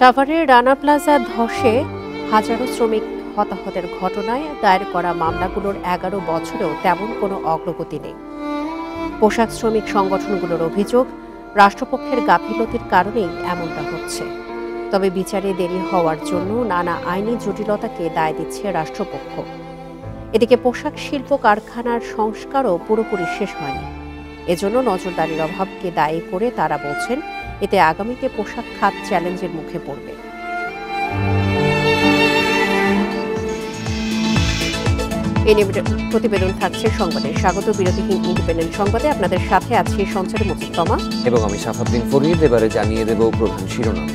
সাভারের রানা প্লাজা ধসে হাজারো শ্রমিক হতাহতের ঘটনায় দায়ের করা মামলাগুলোর এগারো বছরেও তেমন কোনো অগ্রগতি নেই পোশাক শ্রমিক সংগঠনগুলোর অভিযোগ রাষ্ট্রপক্ষের গাফিলতির কারণেই এমনটা হচ্ছে তবে বিচারে দেরি হওয়ার জন্য নানা আইনি জটিলতাকে দায় দিচ্ছে রাষ্ট্রপক্ষ এদিকে পোশাক শিল্প কারখানার সংস্কারও পুরোপুরি শেষ হয়নি এজন্য নজরদারির অভাবকে দায়ী করে তারা বলছেন এতে আগামীতে পোশাক খাত চ্যালেঞ্জের মুখে পড়বে প্রতিবেদন থাকছে সংবাদে স্বাগত বিরতিহীন ইন্ডিপেন্ডেন্ট সংবাদে আপনাদের সাথে আজকে সঞ্চারে মুজিতমা এবং আমি সাফাদ্দিন ফরিদ এবারে জানিয়ে দেব প্রধান শিরোনাম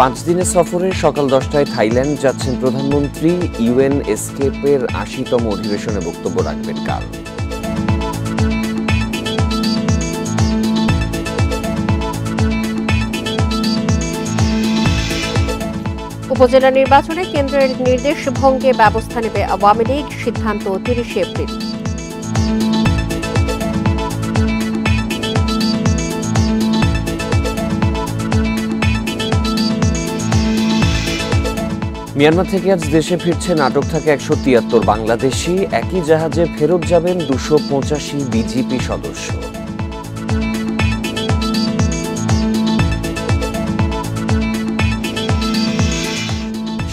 পাঁচ দিনের সফরে সকাল দশটায় থাইল্যান্ড যাচ্ছেন প্রধানমন্ত্রী ইউএন এসকেপের আশিতম অধিবেশনে বক্তব্য রাখবেন কাল উপজেলা নির্বাচনে কেন্দ্রের নির্দেশ ভঙ্গে ব্যবস্থা নেবে আওয়ামী লীগ সিদ্ধান্ত তিরিশে এপ্রিল মিয়ানমার থেকে আজ দেশে ফিরছেন নাটক থাকে একশো তিয়াত্তর বাংলাদেশি একই জাহাজে ফেরত যাবেন দুশো পঁচাশি বিজেপি সদস্য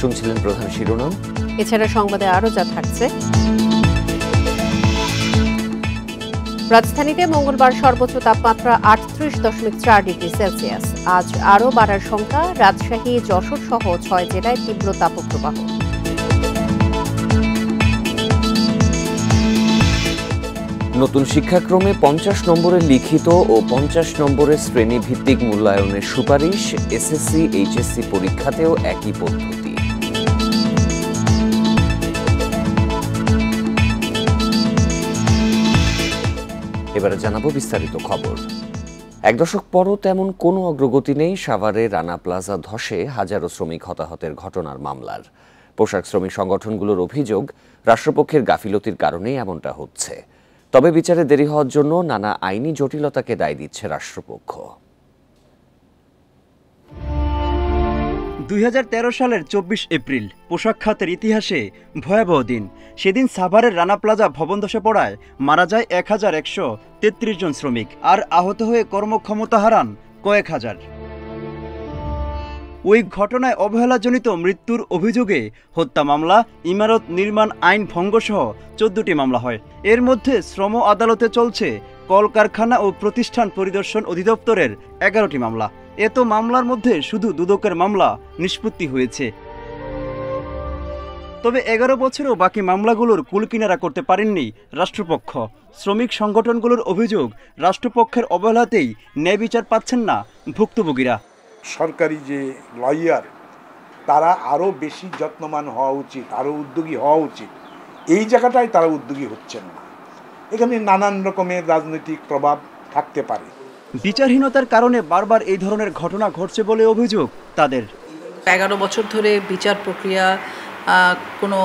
শুনছিলেন প্রধান শিরোনাম এছাড়া সংবাদে আরও যা থাকছে রাজধানীতে মঙ্গলবার সর্বোচ্চ তাপমাত্রা আটত্রিশ দশমিক চার ডিগ্রি সেলসিয়াস আজ আরও বাড়ার সংখ্যা রাজশাহী যশোর সহ ছয় জেলায় তীব্র তাপপ্রবাহ নতুন শিক্ষাক্রমে পঞ্চাশ নম্বরের লিখিত ও পঞ্চাশ নম্বরের শ্রেণীভিত্তিক মূল্যায়নের সুপারিশ এসএসসি এইচএসসি পরীক্ষাতেও একই পদ্ধতি এবারে জানাবো বিস্তারিত খবর এক দশক পরও তেমন কোনো অগ্রগতি নেই সাভারে রানা প্লাজা ধসে হাজারো শ্রমিক হতাহতের ঘটনার মামলার পোশাক শ্রমিক সংগঠনগুলোর অভিযোগ রাষ্ট্রপক্ষের গাফিলতির কারণে এমনটা হচ্ছে তবে বিচারে দেরি হওয়ার জন্য নানা আইনি জটিলতাকে দায় দিচ্ছে রাষ্ট্রপক্ষ দুই সালের চব্বিশ এপ্রিল পোশাক খাতের ইতিহাসে ভয়াবহ দিন সেদিন সাভারের রানা প্লাজা ভবন ধসে পড়ায় মারা যায় এক হাজার একশো তেত্রিশ জন শ্রমিক আর আহত হয়ে কর্মক্ষমতা হারান কয়েক হাজার ওই ঘটনায় অবহেলাজনিত মৃত্যুর অভিযোগে হত্যা মামলা ইমারত নির্মাণ আইন ভঙ্গসহ চোদ্দটি মামলা হয় এর মধ্যে শ্রম আদালতে চলছে কলকারখানা ও প্রতিষ্ঠান পরিদর্শন অধিদপ্তরের এগারোটি মামলা এত মামলার মধ্যে শুধু দুদকের মামলা নিষ্পত্তি হয়েছে তবে এগারো বছরও বাকি মামলাগুলোর কুলকিনারা করতে পারেননি রাষ্ট্রপক্ষ শ্রমিক সংগঠনগুলোর অভিযোগ রাষ্ট্রপক্ষের অবহেলাতেই ন্যায় বিচার পাচ্ছেন না ভুক্তভোগীরা সরকারি যে লয়ার তারা আরও বেশি যত্নমান হওয়া উচিত আরও উদ্যোগী হওয়া উচিত এই জায়গাটায় তারা উদ্যোগী হচ্ছেন না এখানে নানান রকমের রাজনৈতিক প্রভাব থাকতে পারে বিচারহীনতার কারণে বারবার এই ধরনের ঘটনা ঘটছে বলে অভিযোগ তাদের এগারো বছর ধরে বিচার প্রক্রিয়া কোনো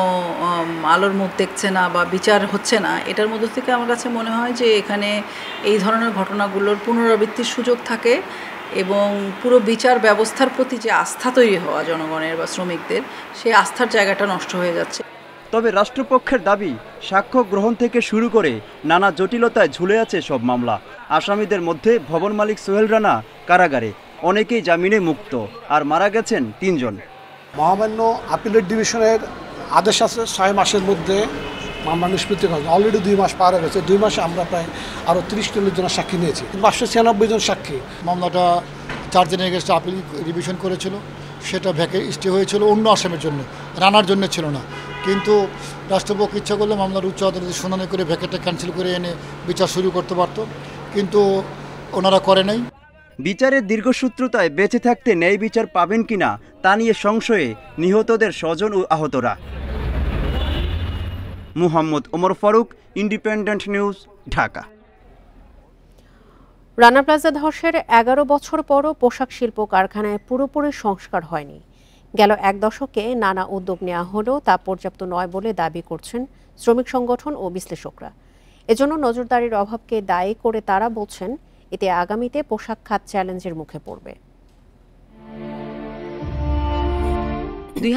আলোর মুখ দেখছে না বা বিচার হচ্ছে না এটার মধ্যে থেকে আমার কাছে মনে হয় যে এখানে এই ধরনের ঘটনাগুলোর পুনরাবৃত্তির সুযোগ থাকে এবং পুরো বিচার ব্যবস্থার প্রতি যে আস্থা তৈরি হওয়া জনগণের বা শ্রমিকদের সেই আস্থার জায়গাটা নষ্ট হয়ে যাচ্ছে তবে রাষ্ট্রপক্ষের দাবি সাক্ষ্য গ্রহণ থেকে শুরু করে নানা জটিলতায় ঝুলে আছে সব মামলা আসামিদের মধ্যে ভবন মালিক সোহেল রানা কারাগারে অনেকেই জামিনে মুক্ত আর মারা গেছেন তিনজন মহামান্য আপিলের ডিভিশনের আদেশ আছে ছয় মাসের মধ্যে মামলা নিষ্পত্তি করা অলরেডি দুই মাস পার হয়েছে দুই মাসে আমরা প্রায় আরও তিরিশ চল্লিশ জন সাক্ষী নিয়েছি পাঁচশো ছিয়ানব্বই জন সাক্ষী মামলাটা চার দিনের গেছে আপিল রিভিশন করেছিল সেটা ভ্যাকে স্টে হয়েছিল অন্য আসামের জন্য রানার জন্য ছিল না কিন্তু রাষ্ট্রপক্ষ ইচ্ছা করলে মামলার উচ্চ আদালতে শুনানি করে ভ্যাকেটটা ক্যান্সেল করে এনে বিচার শুরু করতে পারতো কিন্তু ওনারা করে নাই বিচারের দীর্ঘসূত্রতায় বেঁচে থাকতে ন্যায় বিচার পাবেন কিনা তা নিয়ে সংশয়ে নিহতদের স্বজন ও আহতরা মুহাম্মদ ওমর ফারুক ইন্ডিপেন্ডেন্ট নিউজ ঢাকা রানা প্লাজা ধসের এগারো বছর পরও পোশাক শিল্প কারখানায় পুরোপুরি সংস্কার হয়নি গেল এক দশকে নানা উদ্যোগ নেওয়া হলেও তা পর্যাপ্ত নয় বলে দাবি করছেন শ্রমিক সংগঠন ও বিশ্লেষকরা এজন্য নজরদারির অভাবকে দায়ী করে তারা বলছেন এতে আগামীতে পোশাক খাত চ্যালেঞ্জের মুখে পড়বে দুই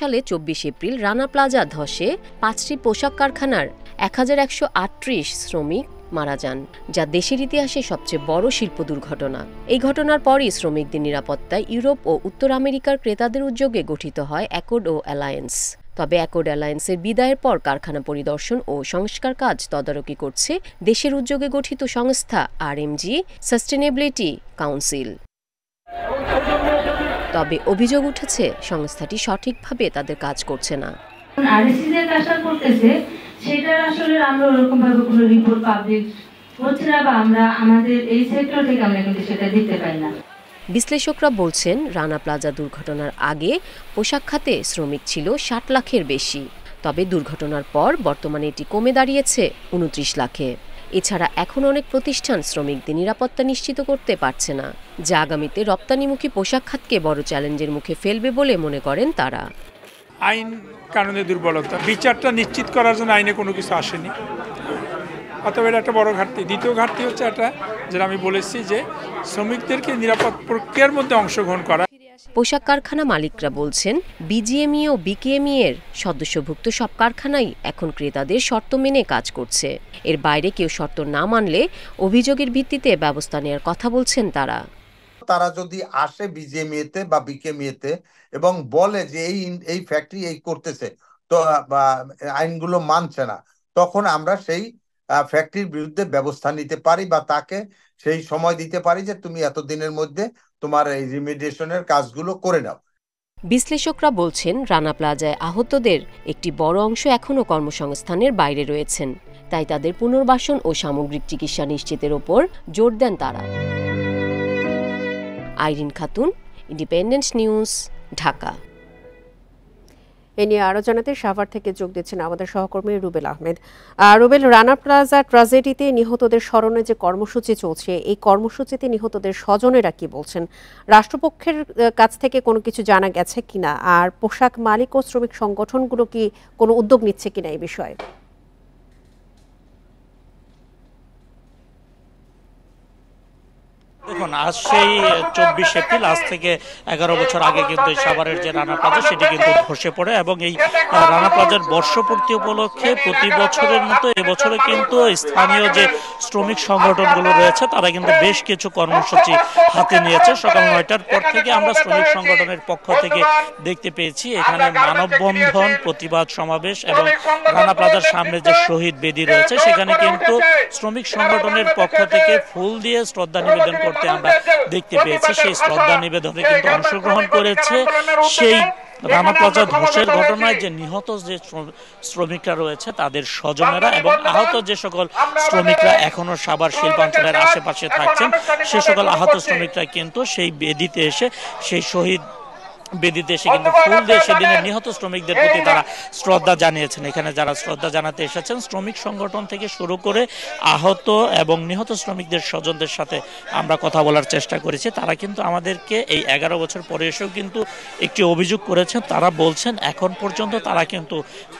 সালে চব্বিশ এপ্রিল রানা প্লাজা ধসে পাঁচটি পোশাক কারখানার এক শ্রমিক মারা যান যা দেশের ইতিহাসে সবচেয়ে বড় শিল্প দুর্ঘটনা এই ঘটনার পরই শ্রমিকদের নিরাপত্তায় ইউরোপ ও উত্তর আমেরিকার ক্রেতাদের উদ্যোগে গঠিত হয় অ্যাকর্ড ও অ্যালায়েন্স তবে অ্যাকর্ড অ্যালায়েন্সের বিদায়ের পর কারখানা পরিদর্শন ও সংস্কার কাজ তদারকি করছে দেশের উদ্যোগে গঠিত সংস্থা আর এমজি সাস্টেনেবিলিটি কাউন্সিল তবে অভিযোগ উঠেছে সংস্থাটি সঠিকভাবে তাদের কাজ করছে না সেটার আসলে আমরা ওরকম ভাবে কোনো রিপোর্ট পাবলিক হচ্ছে না বা আমরা আমাদের এই সেক্টর থেকে আমরা কিন্তু সেটা দিতে পারি না বিশ্লেষকরা বলছেন রানা প্লাজা দুর্ঘটনার আগে পোশাক খাতে শ্রমিক ছিল ষাট লাখের বেশি তবে দুর্ঘটনার পর বর্তমানে এটি কমে দাঁড়িয়েছে উনত্রিশ লাখে এছাড়া এখন অনেক প্রতিষ্ঠান শ্রমিকদের নিরাপত্তা নিশ্চিত করতে পারছে না যা আগামীতে রপ্তানিমুখী পোশাক খাতকে বড় চ্যালেঞ্জের মুখে ফেলবে বলে মনে করেন তারা আইন কারণে দুর্বলতা বিচারটা নিশ্চিত করার জন্য আইনে কোনো কিছু আসেনি অথবা এটা একটা বড় ঘাটতি দ্বিতীয় ঘাটতি হচ্ছে এটা যেটা আমি বলেছি যে শ্রমিকদেরকে নিরাপদ প্রক্রিয়ার মধ্যে অংশগ্রহণ করা পোশাক কারখানা মালিকরা বলছেন বিজিএমই ও বিকেএমই এর সদস্যভুক্ত সব কারখানাই এখন ক্রেতাদের শর্ত মেনে কাজ করছে এর বাইরে কেউ শর্ত না মানলে অভিযোগের ভিত্তিতে ব্যবস্থা নেওয়ার কথা বলছেন তারা তারা যদি আসে বিজেমিএতে বা বিকেমিএতে এবং বলে যে এই এই ফ্যাক্টরি এই করতেছে তো আইনগুলো মানছে না তখন আমরা সেই ফ্যাক্টরির বিরুদ্ধে ব্যবস্থা নিতে পারি বা তাকে সেই সময় দিতে পারি যে তুমি এতদিনের মধ্যে তোমার এই রিমিডিয়েশনের কাজগুলো করে নাও বিশ্লেষকরা বলছেন রানা প্লাজায় আহতদের একটি বড় অংশ এখনও কর্মসংস্থানের বাইরে রয়েছেন তাই তাদের পুনর্বাসন ও সামগ্রিক চিকিৎসা নিশ্চিতের ওপর জোর দেন তারা আইরিন খাতুন ইন্ডিপেন্ডেন্ট নিউজ ঢাকা এ নিয়ে আরো জানাতে সাভার থেকে যোগ দিচ্ছেন আমাদের সহকর্মী রুবেল আহমেদ রুবেল রানা প্লাজা ট্রাজেডিতে নিহতদের স্মরণে যে কর্মসূচি চলছে এই কর্মসূচিতে নিহতদের স্বজনেরা কি বলছেন রাষ্ট্রপক্ষের কাছ থেকে কোনো কিছু জানা গেছে কিনা আর পোশাক মালিক ও শ্রমিক সংগঠনগুলো কি কোনো উদ্যোগ নিচ্ছে কিনা এই বিষয়ে দেখুন আজ সেই চব্বিশ এপ্রিল আজ থেকে এগারো বছর আগে কিন্তু সাভারের যে রানা প্লাজা সেটি কিন্তু ধসে পড়ে এবং এই রানা প্লাজার বর্ষপূর্তি উপলক্ষে প্রতি বছরের মতো এবছরে কিন্তু স্থানীয় যে শ্রমিক সংগঠনগুলো রয়েছে তারা কিন্তু বেশ কিছু কর্মসূচি হাতে নিয়েছে সকাল নয়টার পর থেকে আমরা শ্রমিক সংগঠনের পক্ষ থেকে দেখতে পেয়েছি এখানে মানববন্ধন প্রতিবাদ সমাবেশ এবং রানা প্লাজার সামনে যে শহীদ বেদি রয়েছে সেখানে কিন্তু শ্রমিক সংগঠনের পক্ষ থেকে ফুল দিয়ে শ্রদ্ধা নিবেদন করে মুহূর্তে আমরা দেখতে পেয়েছি সেই শ্রদ্ধা নিবেদনে কিন্তু অংশগ্রহণ করেছে সেই রামাপ্রজা ধসের ঘটনায় যে নিহত যে শ্রমিকরা রয়েছে তাদের স্বজনেরা এবং আহত যে সকল শ্রমিকরা এখনো সাবার শিল্পাঞ্চলের আশেপাশে থাকছেন সে সকল আহত শ্রমিকরা কিন্তু সেই বেদিতে এসে সেই শহীদ বেদিতে এসে কিন্তু ফুল দিয়ে সেদিনের নিহত শ্রমিকদের প্রতি তারা শ্রদ্ধা জানিয়েছেন এখানে যারা শ্রদ্ধা জানাতে এসেছেন শ্রমিক সংগঠন থেকে শুরু করে আহত এবং নিহত শ্রমিকদের স্বজনদের সাথে আমরা কথা বলার চেষ্টা করেছি তারা কিন্তু আমাদেরকে এই এগারো বছর পরে এসেও কিন্তু একটি অভিযোগ করেছেন তারা বলছেন এখন পর্যন্ত তারা কিন্তু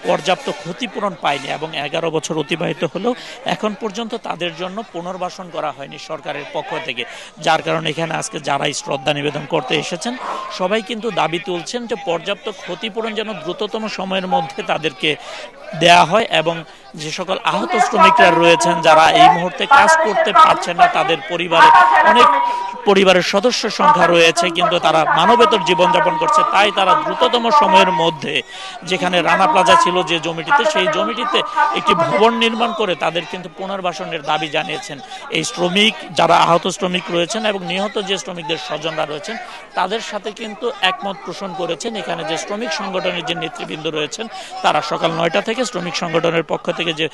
পর্যাপ্ত ক্ষতিপূরণ পায়নি এবং এগারো বছর অতিবাহিত হলেও এখন পর্যন্ত তাদের জন্য পুনর্বাসন করা হয়নি সরকারের পক্ষ থেকে যার কারণে এখানে আজকে যারাই শ্রদ্ধা নিবেদন করতে এসেছেন সবাই কিন্তু দাবি তুলছেন যে পর্যাপ্ত ক্ষতিপূরণ যেন দ্রুততম সময়ের মধ্যে তাদেরকে দেয়া হয় এবং যে সকল আহত শ্রমিকরা রয়েছেন যারা এই মুহূর্তে কাজ করতে পারছেন না তাদের পরিবারে অনেক পরিবারের সদস্য সংখ্যা রয়েছে কিন্তু তারা মানবেতর জীবনযাপন করছে তাই তারা দ্রুততম সময়ের মধ্যে যেখানে রানা প্লাজা ছিল যে জমিটিতে সেই জমিটিতে একটি ভবন নির্মাণ করে তাদের কিন্তু পুনর্বাসনের দাবি জানিয়েছেন এই শ্রমিক যারা আহত শ্রমিক রয়েছেন এবং নিহত যে শ্রমিকদের স্বজনরা রয়েছেন তাদের সাথে কিন্তু একমত মত পোষণ করেছেন এখানে যে শ্রমিক সংগঠনের যে নেতৃবৃন্দ রয়েছেন তারা সকাল নয়টা থেকে শ্রমিক সংগঠনের পক্ষ থেকে যে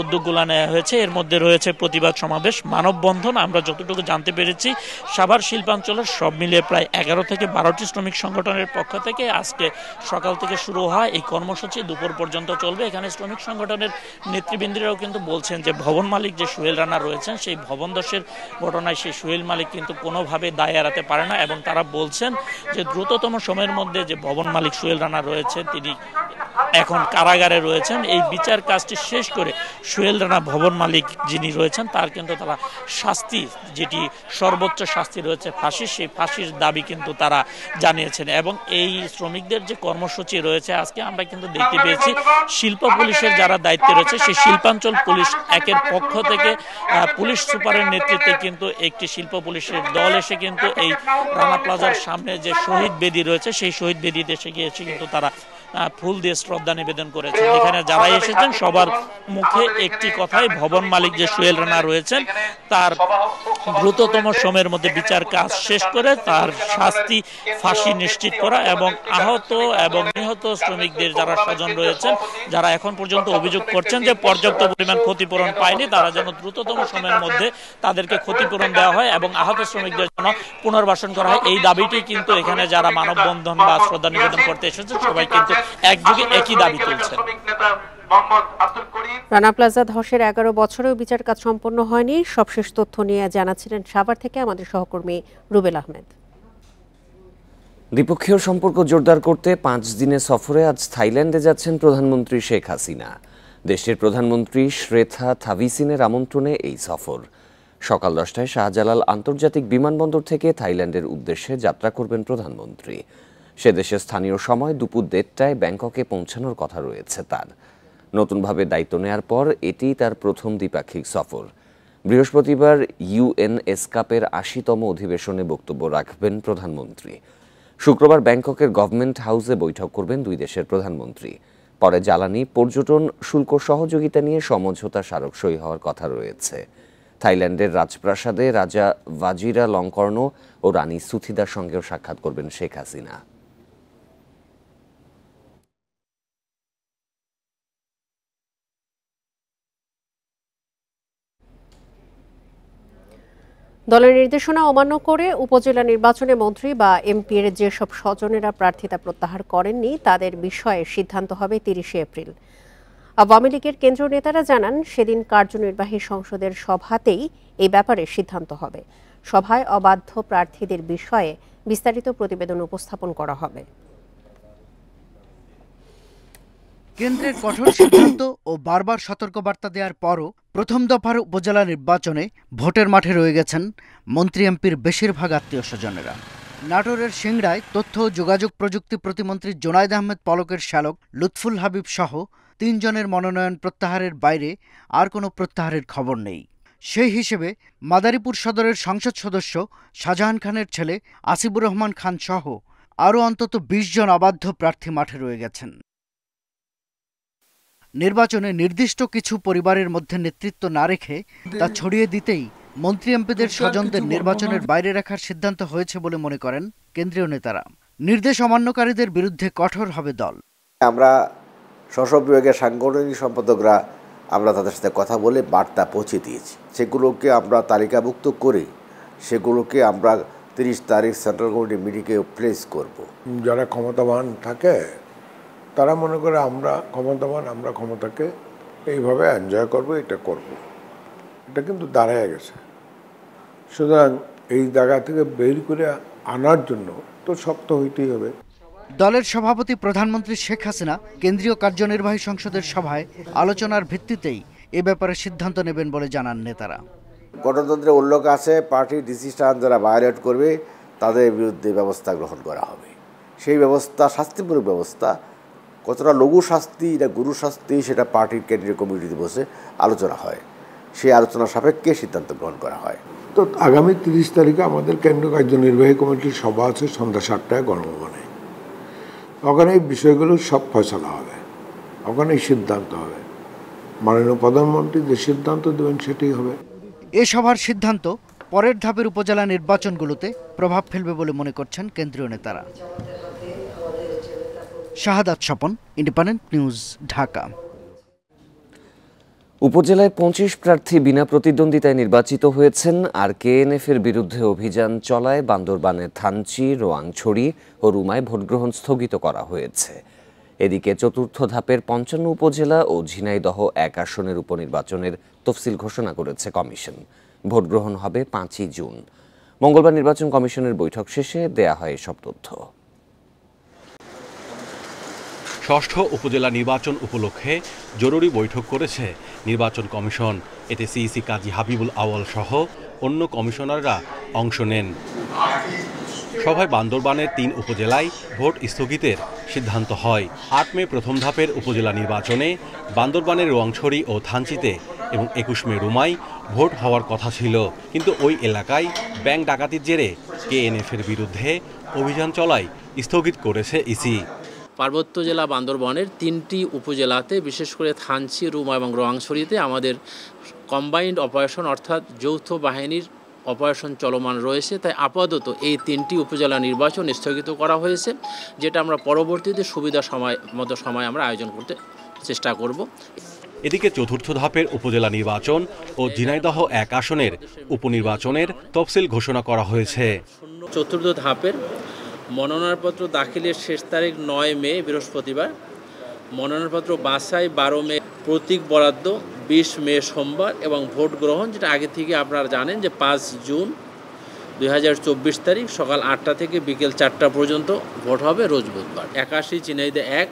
উদ্যোগগুলো নেওয়া হয়েছে এর মধ্যে রয়েছে প্রতিবাদ সমাবেশ মানববন্ধন আমরা যতটুকু জানতে পেরেছি সাভার শিল্পাঞ্চলের সব মিলিয়ে প্রায় এগারো থেকে বারোটি শ্রমিক সংগঠনের পক্ষ থেকে আজকে সকাল থেকে শুরু হয় এই কর্মসূচি দুপুর পর্যন্ত চলবে এখানে শ্রমিক সংগঠনের নেতৃবৃন্দরাও কিন্তু বলছেন যে ভবন মালিক যে সোহেল রানা রয়েছেন সেই ভবন দশের ঘটনায় সেই সোহেল মালিক কিন্তু কোনোভাবে দায় এড়াতে পারে না এবং তারা বলছেন যে দ্রুত দ্রুততম সময়ের মধ্যে যে ভবন মালিক সোহেল রানা রয়েছে তিনি এখন কারাগারে রয়েছেন এই বিচার কাজটি শেষ করে সোহেল রানা ভবন মালিক যিনি রয়েছেন তার কিন্তু তারা শাস্তি যেটি সর্বোচ্চ শাস্তি রয়েছে ফাঁসি সেই ফাঁসির দাবি কিন্তু তারা জানিয়েছেন এবং এই শ্রমিকদের যে কর্মসূচি রয়েছে আজকে আমরা কিন্তু দেখতে পেয়েছি শিল্প পুলিশের যারা দায়িত্বে রয়েছে সেই শিল্পাঞ্চল পুলিশ একের পক্ষ থেকে পুলিশ সুপারের নেতৃত্বে কিন্তু একটি শিল্প পুলিশের দল এসে কিন্তু এই রানা প্লাজার সামনে যে শহীদ বেদি রয়েছে সেই শহীদ বেদিতে এসে গিয়েছে কিন্তু তারা ফুল দিয়ে শ্রদ্ধা নিবেদন করেছেন এখানে যারাই এসেছেন সবার মুখে একটি কথাই ভবন মালিক যে সোহেল রানা রয়েছেন তার দ্রুততম সময়ের মধ্যে বিচার কাজ শেষ করে তার শাস্তি ফাঁসি নিশ্চিত করা এবং আহত এবং নিহত শ্রমিকদের যারা স্বজন রয়েছেন যারা এখন পর্যন্ত অভিযোগ করছেন যে পর্যাপ্ত পরিমাণ ক্ষতিপূরণ পায়নি তারা যেন দ্রুততম সময়ের মধ্যে তাদেরকে ক্ষতিপূরণ দেওয়া হয় এবং আহত শ্রমিকদের জন্য পুনর্বাসন করা হয় এই দাবিটি কিন্তু এখানে যারা মানববন্ধন বা শ্রদ্ধা নিবেদন করতে এসেছে সবাই কিন্তু রানা প্লাজা ধসের এগারো বছরেও বিচার কাজ সম্পন্ন হয়নি সবশেষ তথ্য নিয়ে জানাচ্ছিলেন সাভার থেকে আমাদের সহকর্মী রুবেল আহমেদ দ্বিপক্ষীয় সম্পর্ক জোরদার করতে পাঁচ দিনের সফরে আজ থাইল্যান্ডে যাচ্ছেন প্রধানমন্ত্রী শেখ হাসিনা দেশটির প্রধানমন্ত্রী শ্রেথা থাভিসিনের আমন্ত্রণে এই সফর সকাল দশটায় শাহজালাল আন্তর্জাতিক বিমানবন্দর থেকে থাইল্যান্ডের উদ্দেশ্যে যাত্রা করবেন প্রধানমন্ত্রী সে দেশে স্থানীয় সময় দুপুর দেড়টায় ব্যাংককে পৌঁছানোর কথা রয়েছে তার নতুনভাবে দায়িত্ব নেয়ার পর এটি তার প্রথম দ্বিপাক্ষিক সফর বৃহস্পতিবার ইউএনএস কাপের আশিতম অধিবেশনে বক্তব্য রাখবেন প্রধানমন্ত্রী শুক্রবার ব্যাংককের গভর্নমেন্ট হাউসে বৈঠক করবেন দুই দেশের প্রধানমন্ত্রী পরে জ্বালানি পর্যটন শুল্ক সহযোগিতা নিয়ে সমঝোতা স্মারক সই হওয়ার কথা রয়েছে থাইল্যান্ডের রাজপ্রাসাদে রাজা ভাজিরা লঙ্কর্ণ ও রানী সুথিদার সঙ্গেও সাক্ষাৎ করবেন শেখ হাসিনা দলের নির্দেশনা অমান্য করে উপজেলা নির্বাচনে মন্ত্রী বা এমপির যেসব স্বজনেরা প্রার্থিতা প্রত্যাহার করেননি তাদের বিষয়ে সিদ্ধান্ত হবে তিরিশে এপ্রিল আওয়ামী লীগের কেন্দ্রীয় নেতারা জানান সেদিন কার্যনির্বাহী সংসদের সভাতেই এই ব্যাপারে সিদ্ধান্ত হবে সভায় অবাধ্য প্রার্থীদের বিষয়ে বিস্তারিত প্রতিবেদন উপস্থাপন করা হবে কেন্দ্রের কঠোর সিদ্ধান্ত ও বারবার সতর্কবার্তা দেওয়ার পরও প্রথম দফার উপজেলা নির্বাচনে ভোটের মাঠে রয়ে গেছেন মন্ত্রী এমপির বেশিরভাগ আত্মীয় স্বজনেরা নাটোরের সিংড়ায় তথ্য ও যোগাযোগ প্রযুক্তি প্রতিমন্ত্রী জোনায়দ আহমেদ পলকের শ্যালক লুৎফুল হাবিব সহ তিনজনের মনোনয়ন প্রত্যাহারের বাইরে আর কোনো প্রত্যাহারের খবর নেই সেই হিসেবে মাদারীপুর সদরের সংসদ সদস্য শাহজাহান খানের ছেলে আসিবুর রহমান খান সহ আরও অন্তত বিশ জন অবাধ্য প্রার্থী মাঠে রয়ে গেছেন নির্বাচনে নির্দিষ্ট কিছু পরিবারের মধ্যে নেতৃত্ব না রেখে তা ছড়িয়ে দিতেই মন্ত্রী এমপিদের স্বজনদের নির্বাচনের বাইরে রাখার সিদ্ধান্ত হয়েছে বলে মনে করেন কেন্দ্রীয় নেতারা নির্দেশ অমান্যকারীদের বিরুদ্ধে কঠোর হবে দল আমরা সশব বিভাগের সাংগঠনিক সম্পাদকরা আমরা তাদের সাথে কথা বলে বার্তা পৌঁছে দিয়েছি সেগুলোকে আমরা তালিকাভুক্ত করে সেগুলোকে আমরা তিরিশ তারিখ সেন্ট্রাল কমিটি মিটিংয়ে প্লেস করব যারা ক্ষমতাবান থাকে তারা মনে করে আমরা ক্ষমতাবান আমরা ক্ষমতাকে এইভাবে এনজয় করব এটা করব। এটা কিন্তু দাঁড়ায় গেছে সুতরাং এই জায়গা থেকে বের করে আনার জন্য তো শক্ত হইতেই হবে দলের সভাপতি প্রধানমন্ত্রী শেখ হাসিনা কেন্দ্রীয় কার্যনির্বাহী সংসদের সভায় আলোচনার ভিত্তিতেই এ ব্যাপারে সিদ্ধান্ত নেবেন বলে জানান নেতারা গণতন্ত্রের উল্লেখ আছে পার্টি ডিসিশন যারা ভায়োলেট করবে তাদের বিরুদ্ধে ব্যবস্থা গ্রহণ করা হবে সেই ব্যবস্থা শাস্তিমূলক ব্যবস্থা কতটা লঘু শাস্তি এটা গুরু শাস্তি সেটা পার্টির ক্যান্ডিডেট কমিটিতে বসে আলোচনা হয় সেই আলোচনা সাপেক্ষে সিদ্ধান্ত গ্রহণ করা হয় তো আগামী তিরিশ তারিখে আমাদের কেন্দ্রীয় কার্যনির্বাহী কমিটির সভা আছে সন্ধ্যা সাতটায় গণভবনে ওখানে এই বিষয়গুলো সব ফয়সলা হবে ওখানেই সিদ্ধান্ত হবে মাননীয় প্রধানমন্ত্রী যে সিদ্ধান্ত দেবেন সেটাই হবে এ সভার সিদ্ধান্ত পরের ধাপের উপজেলা নির্বাচনগুলোতে প্রভাব ফেলবে বলে মনে করছেন কেন্দ্রীয় নেতারা শাহাদাত স্বপন ইন্ডিপেন্ডেন্ট নিউজ ঢাকা উপজেলায় পঁচিশ প্রার্থী বিনা প্রতিদ্বন্দ্বিতায় নির্বাচিত হয়েছেন আর কেএনএফ এর বিরুদ্ধে অভিযান চলায় বান্দরবানের থানচি রোয়াংছড়ি ও রুমায় ভোটগ্রহণ স্থগিত করা হয়েছে এদিকে চতুর্থ ধাপের পঞ্চান্ন উপজেলা ও ঝিনাইদহ এক আসনের উপনির্বাচনের তফসিল ঘোষণা করেছে কমিশন ভোটগ্রহণ হবে পাঁচই জুন মঙ্গলবার নির্বাচন কমিশনের বৈঠক শেষে দেয়া হয় এসব তথ্য ষষ্ঠ উপজেলা নির্বাচন উপলক্ষে জরুরি বৈঠক করেছে নির্বাচন কমিশন এতে সিইসি কাজী হাবিবুল আওয়াল সহ অন্য কমিশনাররা অংশ নেন সভায় বান্দরবানের তিন উপজেলায় ভোট স্থগিতের সিদ্ধান্ত হয় আট মে প্রথম ধাপের উপজেলা নির্বাচনে বান্দরবানের রোয়াংছড়ি ও থানচিতে এবং একুশ মে রুমাই ভোট হওয়ার কথা ছিল কিন্তু ওই এলাকায় ব্যাংক ডাকাতির জেরে কেএনএফের বিরুদ্ধে অভিযান চলায় স্থগিত করেছে ইসি পার্বত্য জেলা বান্দরবনের তিনটি উপজেলাতে বিশেষ করে থানচি রুমা এবং রোয়াংছড়িতে আমাদের কম্বাইন্ড অপারেশন অর্থাৎ যৌথ বাহিনীর অপারেশন চলমান রয়েছে তাই আপাতত এই তিনটি উপজেলা নির্বাচন স্থগিত করা হয়েছে যেটা আমরা পরবর্তীতে সুবিধা সময় মতো সময় আমরা আয়োজন করতে চেষ্টা করব এদিকে চতুর্থ ধাপের উপজেলা নির্বাচন ও ঝিনাইদহ এক আসনের উপনির্বাচনের তফসিল ঘোষণা করা হয়েছে চতুর্থ ধাপের মনোনয়নপত্র দাখিলের শেষ তারিখ নয় মে বৃহস্পতিবার মনোনয়নপত্র বাসায় বারো মে প্রতীক বরাদ্দ বিশ মে সোমবার এবং ভোট গ্রহণ যেটা আগে থেকে আপনারা জানেন যে পাঁচ জুন দুই তারিখ সকাল আটটা থেকে বিকেল চারটা পর্যন্ত ভোট হবে রোজ বুধবার একাশি চিনাইদে এক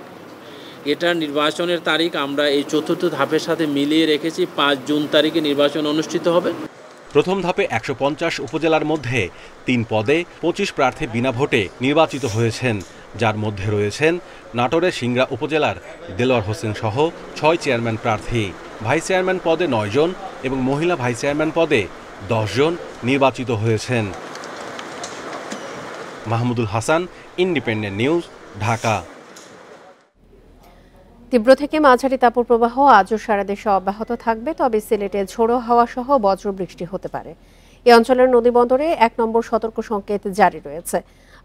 এটা নির্বাচনের তারিখ আমরা এই চতুর্থ ধাপের সাথে মিলিয়ে রেখেছি পাঁচ জুন তারিখে নির্বাচন অনুষ্ঠিত হবে প্রথম ধাপে একশো উপজেলার মধ্যে তিন পদে পঁচিশ প্রার্থী বিনা ভোটে নির্বাচিত হয়েছেন যার মধ্যে রয়েছেন নাটোরের সিংড়া উপজেলার দেলোয়ার হোসেন সহ ছয় চেয়ারম্যান প্রার্থী ভাইস চেয়ারম্যান পদে নয়জন এবং মহিলা ভাইস চেয়ারম্যান পদে দশজন নির্বাচিত হয়েছেন মাহমুদুল হাসান ইন্ডিপেন্ডেন্ট নিউজ ঢাকা তীব্র থেকে মাঝারি তাপপ্রবাহ আজও সারা দেশে অব্যাহত থাকবে তবে সিলেটে ঝোড়ো হাওয়া সহ বৃষ্টি হতে পারে এ অঞ্চলের নদীবন্দরে এক নম্বর সতর্ক সংকেত জারি রয়েছে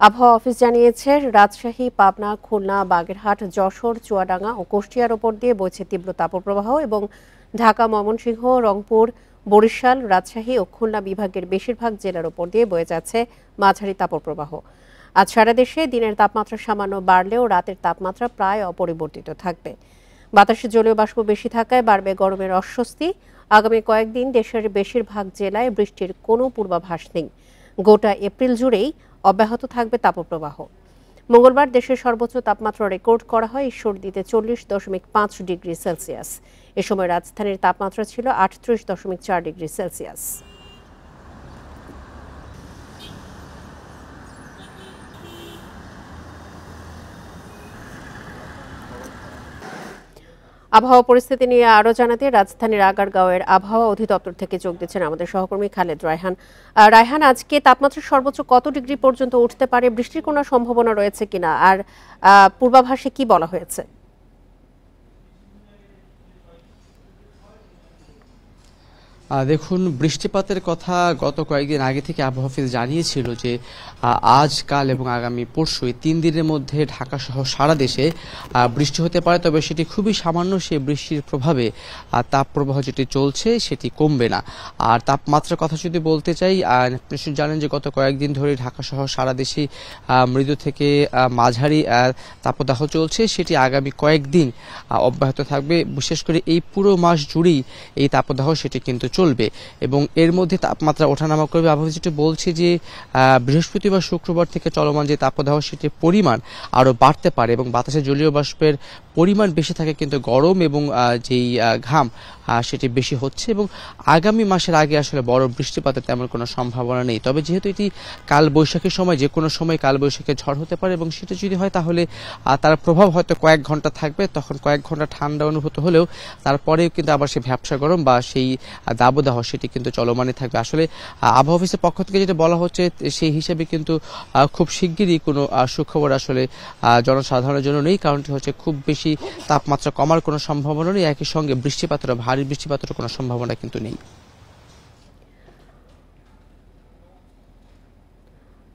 আবহাওয়া অফিস জানিয়েছে রাজশাহী পাবনা খুলনা বাগেরহাট যশোর চুয়াডাঙ্গা ও কুষ্টিয়ার ওপর দিয়ে বইছে তীব্র তাপপ্রবাহ এবং ঢাকা ময়মনসিংহ রংপুর বরিশাল রাজশাহী ও খুলনা বিভাগের বেশিরভাগ জেলার ওপর দিয়ে বয়ে যাচ্ছে মাঝারি তাপপ্রবাহ আজ সারা দেশে দিনের তাপমাত্রা সামান্য বাড়লেও রাতের তাপমাত্রা প্রায় অপরিবর্তিত থাকবে বাতাসে জলীয় বাষ্প বেশি থাকায় বাড়বে গরমের অস্বস্তি আগামী কয়েকদিন দেশের বেশিরভাগ জেলায় বৃষ্টির কোনো পূর্বাভাস নেই গোটা এপ্রিল জুড়েই অব্যাহত থাকবে তাপপ্রবাহ মঙ্গলবার দেশের সর্বোচ্চ তাপমাত্রা রেকর্ড করা হয় ঈশ্বরদীতে চল্লিশ দশমিক পাঁচ ডিগ্রি সেলসিয়াস এ সময় রাজধানীর তাপমাত্রা ছিল আটত্রিশ দশমিক চার ডিগ্রি সেলসিয়াস আবহাওয়া পরিস্থিতি নিয়ে আরও জানাতে রাজধানীর আগারগাঁওয়ের আবহাওয়া অধিদপ্তর থেকে যোগ দিচ্ছেন আমাদের সহকর্মী খালেদ রায়হান রায়হান আজকে তাপমাত্রা সর্বোচ্চ কত ডিগ্রি পর্যন্ত উঠতে পারে বৃষ্টির কোনো সম্ভাবনা রয়েছে কিনা আর পূর্বাভাসে কি বলা হয়েছে দেখুন বৃষ্টিপাতের কথা গত কয়েকদিন আগে থেকে আবহাওয়া অফিস জানিয়েছিল যে আজ কাল এবং আগামী পরশু এই তিন দিনের মধ্যে ঢাকা সহ সারা দেশে বৃষ্টি হতে পারে তবে সেটি খুবই সামান্য সেই বৃষ্টির প্রভাবে তাপপ্রবাহ যেটি চলছে সেটি কমবে না আর তাপমাত্রার কথা যদি বলতে চাই নিশ্চয় জানেন যে গত কয়েকদিন ধরে ঢাকা সহ সারা দেশে মৃদু থেকে মাঝারি তাপদাহ চলছে সেটি আগামী কয়েকদিন অব্যাহত থাকবে বিশেষ করে এই পুরো মাস জুড়েই এই তাপদাহ সেটি কিন্তু চলবে এবং এর মধ্যে তাপমাত্রা ওঠানামা করবে আবহাওয়া যেটি বলছে যে বৃহস্পতিবার শুক্রবার থেকে চলমান যে তাপদাহ সেটির পরিমাণ আরও বাড়তে পারে এবং বাতাসে জলীয় বাষ্পের পরিমাণ বেশি থাকে কিন্তু গরম এবং যেই ঘাম সেটি বেশি হচ্ছে এবং আগামী মাসের আগে আসলে বড় বৃষ্টিপাতের তেমন কোনো সম্ভাবনা নেই তবে যেহেতু এটি কাল বৈশাখের সময় যে কোনো সময় কাল বৈশাখে ঝড় হতে পারে এবং সেটা যদি হয় তাহলে তার প্রভাব হয়তো কয়েক ঘন্টা থাকবে তখন কয়েক ঘন্টা ঠান্ডা অনুভূত হলেও তারপরেও কিন্তু আবার সেই ব্যবসা গরম বা সেই দাবদাহ সেটি কিন্তু চলমানে থাকবে আসলে আবহাওয়া অফিসের পক্ষ থেকে যেটা বলা হচ্ছে সেই হিসেবে কিন্তু খুব শিগগিরই কোনো সুখবর আসলে জনসাধারণের জন্য নেই কারণটি হচ্ছে খুব বেশি তাপমাত্রা কমার কোনো সম্ভাবনা নেই একই সঙ্গে বৃষ্টিপাতের ভারী ভারী বৃষ্টিপাতের কোনো সম্ভাবনা কিন্তু নেই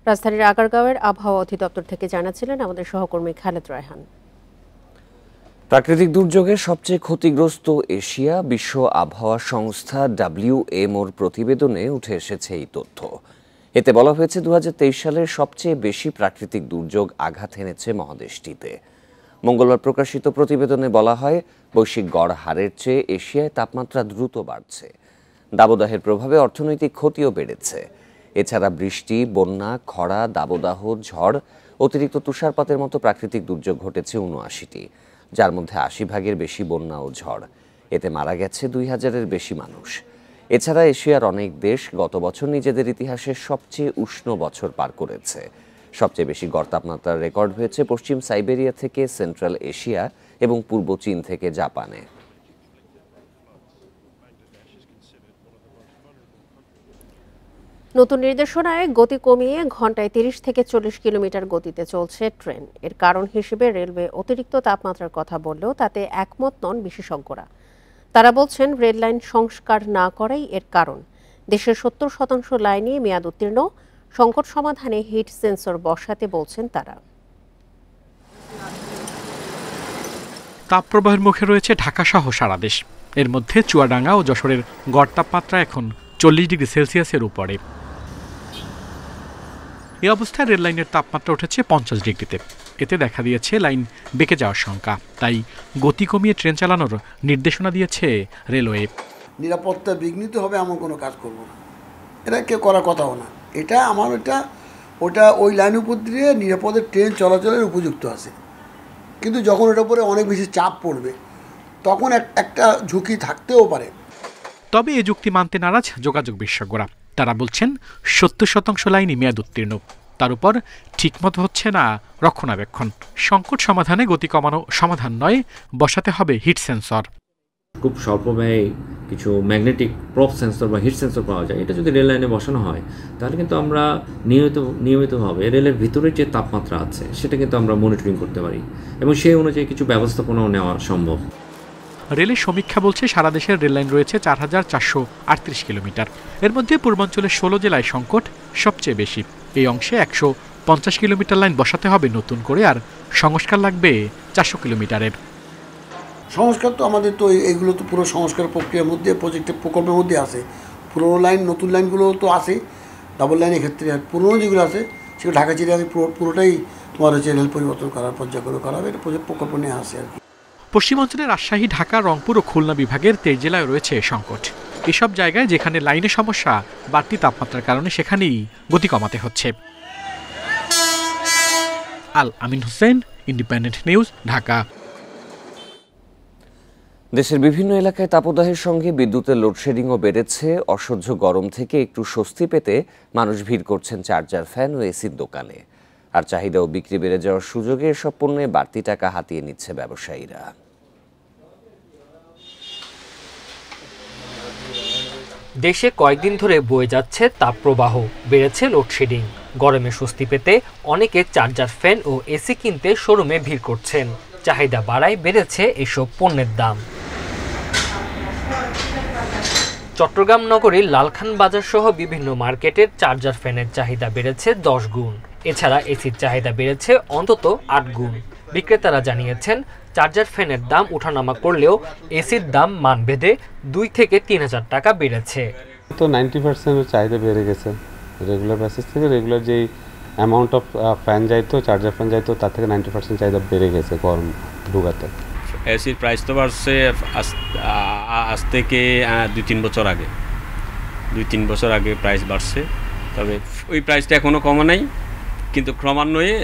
রাজধানীর আগারগাঁওয়ের আবহাওয়া অধিদপ্তর থেকে জানাচ্ছিলেন আমাদের সহকর্মী খালেদ রায়হান প্রাকৃতিক দুর্যোগের সবচেয়ে ক্ষতিগ্রস্ত এশিয়া বিশ্ব আবহাওয়া সংস্থা ডাব্লিউএমওর প্রতিবেদনে উঠে এসেছে এই তথ্য এতে বলা হয়েছে দু সালের সবচেয়ে বেশি প্রাকৃতিক দুর্যোগ আঘাত হেনেছে মহাদেশটিতে মঙ্গলবার প্রকাশিত প্রতিবেদনে বলা হয় বৈশ্বিক গড় হারের চেয়ে এশিয়ায় তাপমাত্রা দ্রুত বাড়ছে দাবদাহের প্রভাবে অর্থনৈতিক ক্ষতিও বেড়েছে এছাড়া বৃষ্টি বন্যা খরা দাবদাহ ঝড় অতিরিক্ত তুষারপাতের মতো প্রাকৃতিক দুর্যোগ ঘটেছে উনআশিটি যার মধ্যে আশি ভাগের বেশি বন্যা ও ঝড় এতে মারা গেছে দুই হাজারের বেশি মানুষ এছাড়া এশিয়ার অনেক দেশ গত বছর নিজেদের ইতিহাসে সবচেয়ে উষ্ণ বছর পার করেছে সবচেয়ে বেশি গড় তাপমাত্রার রেকর্ড হয়েছে পশ্চিম সাইবেরিয়া থেকে সেন্ট্রাল এশিয়া এবং পূর্ব চীন থেকে জাপানে নতুন নির্দেশনায় গতি কমিয়ে ঘন্টায় তিরিশ থেকে চল্লিশ কিলোমিটার গতিতে চলছে ট্রেন এর কারণ হিসেবে রেলওয়ে অতিরিক্ত তাপমাত্রার কথা বললেও তাতে একমত নন বিশেষজ্ঞরা তারা বলছেন রেল লাইন সংস্কার না করাই এর কারণ দেশের সত্তর শতাংশ লাইনে মেয়াদ উত্তীর্ণ সংকট সমাধানে হিট সেন্সর বসাতে বলছেন তারা তাপপ্রবাহের মুখে রয়েছে ঢাকাসহ সারা দেশ এর মধ্যে চুয়াডাঙ্গা ও যশোরের গড় তাপমাত্রা এখন চল্লিশ ডিগ্রি সেলসিয়াসের উপরে এ অবস্থায় রেললাইনের তাপমাত্রা উঠেছে পঞ্চাশ ডিগ্রিতে এতে দেখা দিয়েছে লাইন বেঁকে যাওয়ার শঙ্কা তাই গতি কমিয়ে ট্রেন চালানোর নির্দেশনা দিয়েছে রেলওয়ে নিরাপত্তা বিঘ্নিত হবে এমন কোনো কাজ করব না এটা কেউ করার কথাও না এটা আমার এটা ওটা ওই লাইন উপর দিয়ে নিরাপদে ট্রেন চলাচলের উপযুক্ত আছে কিন্তু যখন এটা উপরে অনেক বেশি চাপ পড়বে তখন একটা ঝুঁকি থাকতেও পারে তবে এ যুক্তি মানতে নারাজ যোগাযোগ বিশেষজ্ঞরা তারা বলছেন সত্তর শতাংশ লাইনই মেয়াদ উত্তীর্ণ তার উপর ঠিকমতো হচ্ছে না রক্ষণাবেক্ষণ সংকট সমাধানে গতি কমানো সমাধান নয় বসাতে হবে হিট সেন্সর খুব স্বল্প ব্যয়ে কিছু ম্যাগনেটিক প্রপ সেন্সর বা হিট সেন্সর পাওয়া যায় এটা যদি রেল লাইনে বসানো হয় তাহলে কিন্তু আমরা নিয়মিত নিয়মিতভাবে রেলের ভিতরে যে তাপমাত্রা আছে সেটা কিন্তু আমরা মনিটরিং করতে পারি এবং সেই অনুযায়ী কিছু ব্যবস্থাপনাও নেওয়া সম্ভব রেলের সমীক্ষা বলছে সারা দেশের রেললাইন রয়েছে চার হাজার চারশো আটত্রিশ কিলোমিটার এর মধ্যে পূর্বাঞ্চলের ষোলো জেলায় সংকট সবচেয়ে বেশি এই অংশে একশো পঞ্চাশ কিলোমিটার লাইন বসাতে হবে নতুন করে আর সংস্কার লাগবে চারশো কিলোমিটারের সংস্কার তো আমাদের তো এগুলো তো পুরো সংস্কার প্রক্রিয়ার মধ্যে প্রজেক্টের প্রকল্পের মধ্যে আছে পুরোনো লাইন নতুন লাইনগুলো তো আছে ডাবল লাইনের ক্ষেত্রে আর পুরোনো যেগুলো আছে সেগুলো ঢাকা আমি পুরোটাই তোমার হচ্ছে রেল পরিবর্তন করার পর্যায়গুলো করা হবে এটা প্রকল্প নিয়ে আছে আর কি পশ্চিমাঞ্চলের রাজশাহী ঢাকা রংপুর ও খুলনা বিভাগের তেজ জেলায় রয়েছে সংকট এসব জায়গায় যেখানে লাইনের সমস্যা বাড়তি তাপমাত্রার কারণে সেখানেই গতি কমাতে হচ্ছে আল আমিন হোসেন ইন্ডিপেন্ডেন্ট নিউজ ঢাকা দেশের বিভিন্ন এলাকায় তাপদাহের সঙ্গে বিদ্যুতের লোডশেডিংও বেড়েছে অসহ্য গরম থেকে একটু স্বস্তি পেতে মানুষ ভিড় করছেন চার্জার ফ্যান ও এসির দোকানে আর চাহিদা ও বিক্রি বেড়ে যাওয়ার সুযোগে এসব পণ্যে বাড়তি টাকা হাতিয়ে নিচ্ছে ব্যবসায়ীরা দেশে কয়েকদিন ধরে বয়ে যাচ্ছে তাপপ্রবাহ বেড়েছে লোডশেডিং গরমে স্বস্তি পেতে অনেকে চার্জার ফ্যান ও এসি কিনতে শোরুমে ভিড় করছেন চাহিদা বাড়ায় বেড়েছে এসব পণ্যের দাম চট্টগ্রাম নগরে লালখান বাজার সহ বিভিন্ন মার্কেটের চার্জার ফ্যানের চাহিদা বেড়েছে দশ গুণ এছাড়া এসির চাহিদা বেড়েছে অন্তত আট গুণ বিক্রেতারা জানিয়েছেন চার্জার ফ্যানের দাম ওঠানামা করলেও এসির দাম মান বেঁধে দুই থেকে তিন হাজার টাকা বেড়েছে তো নাইনটি পার্সেন্টের চাহিদা বেড়ে গেছে রেগুলার বেসিস থেকে রেগুলার যেই অ্যামাউন্ট অফ ফ্যান যাইতো চার্জার ফ্যান যাইতো তার থেকে নাইনটি পার্সেন্ট চাহিদা বেড়ে গেছে গরম ঢুকাতে এসির প্রাইস তো বাড়ছে আজ থেকে দুই তিন বছর আগে দুই তিন বছর আগে প্রাইস বাড়ছে তবে ওই প্রাইসটা এখনও কমে নাই কিন্তু ক্রমান্বয়ে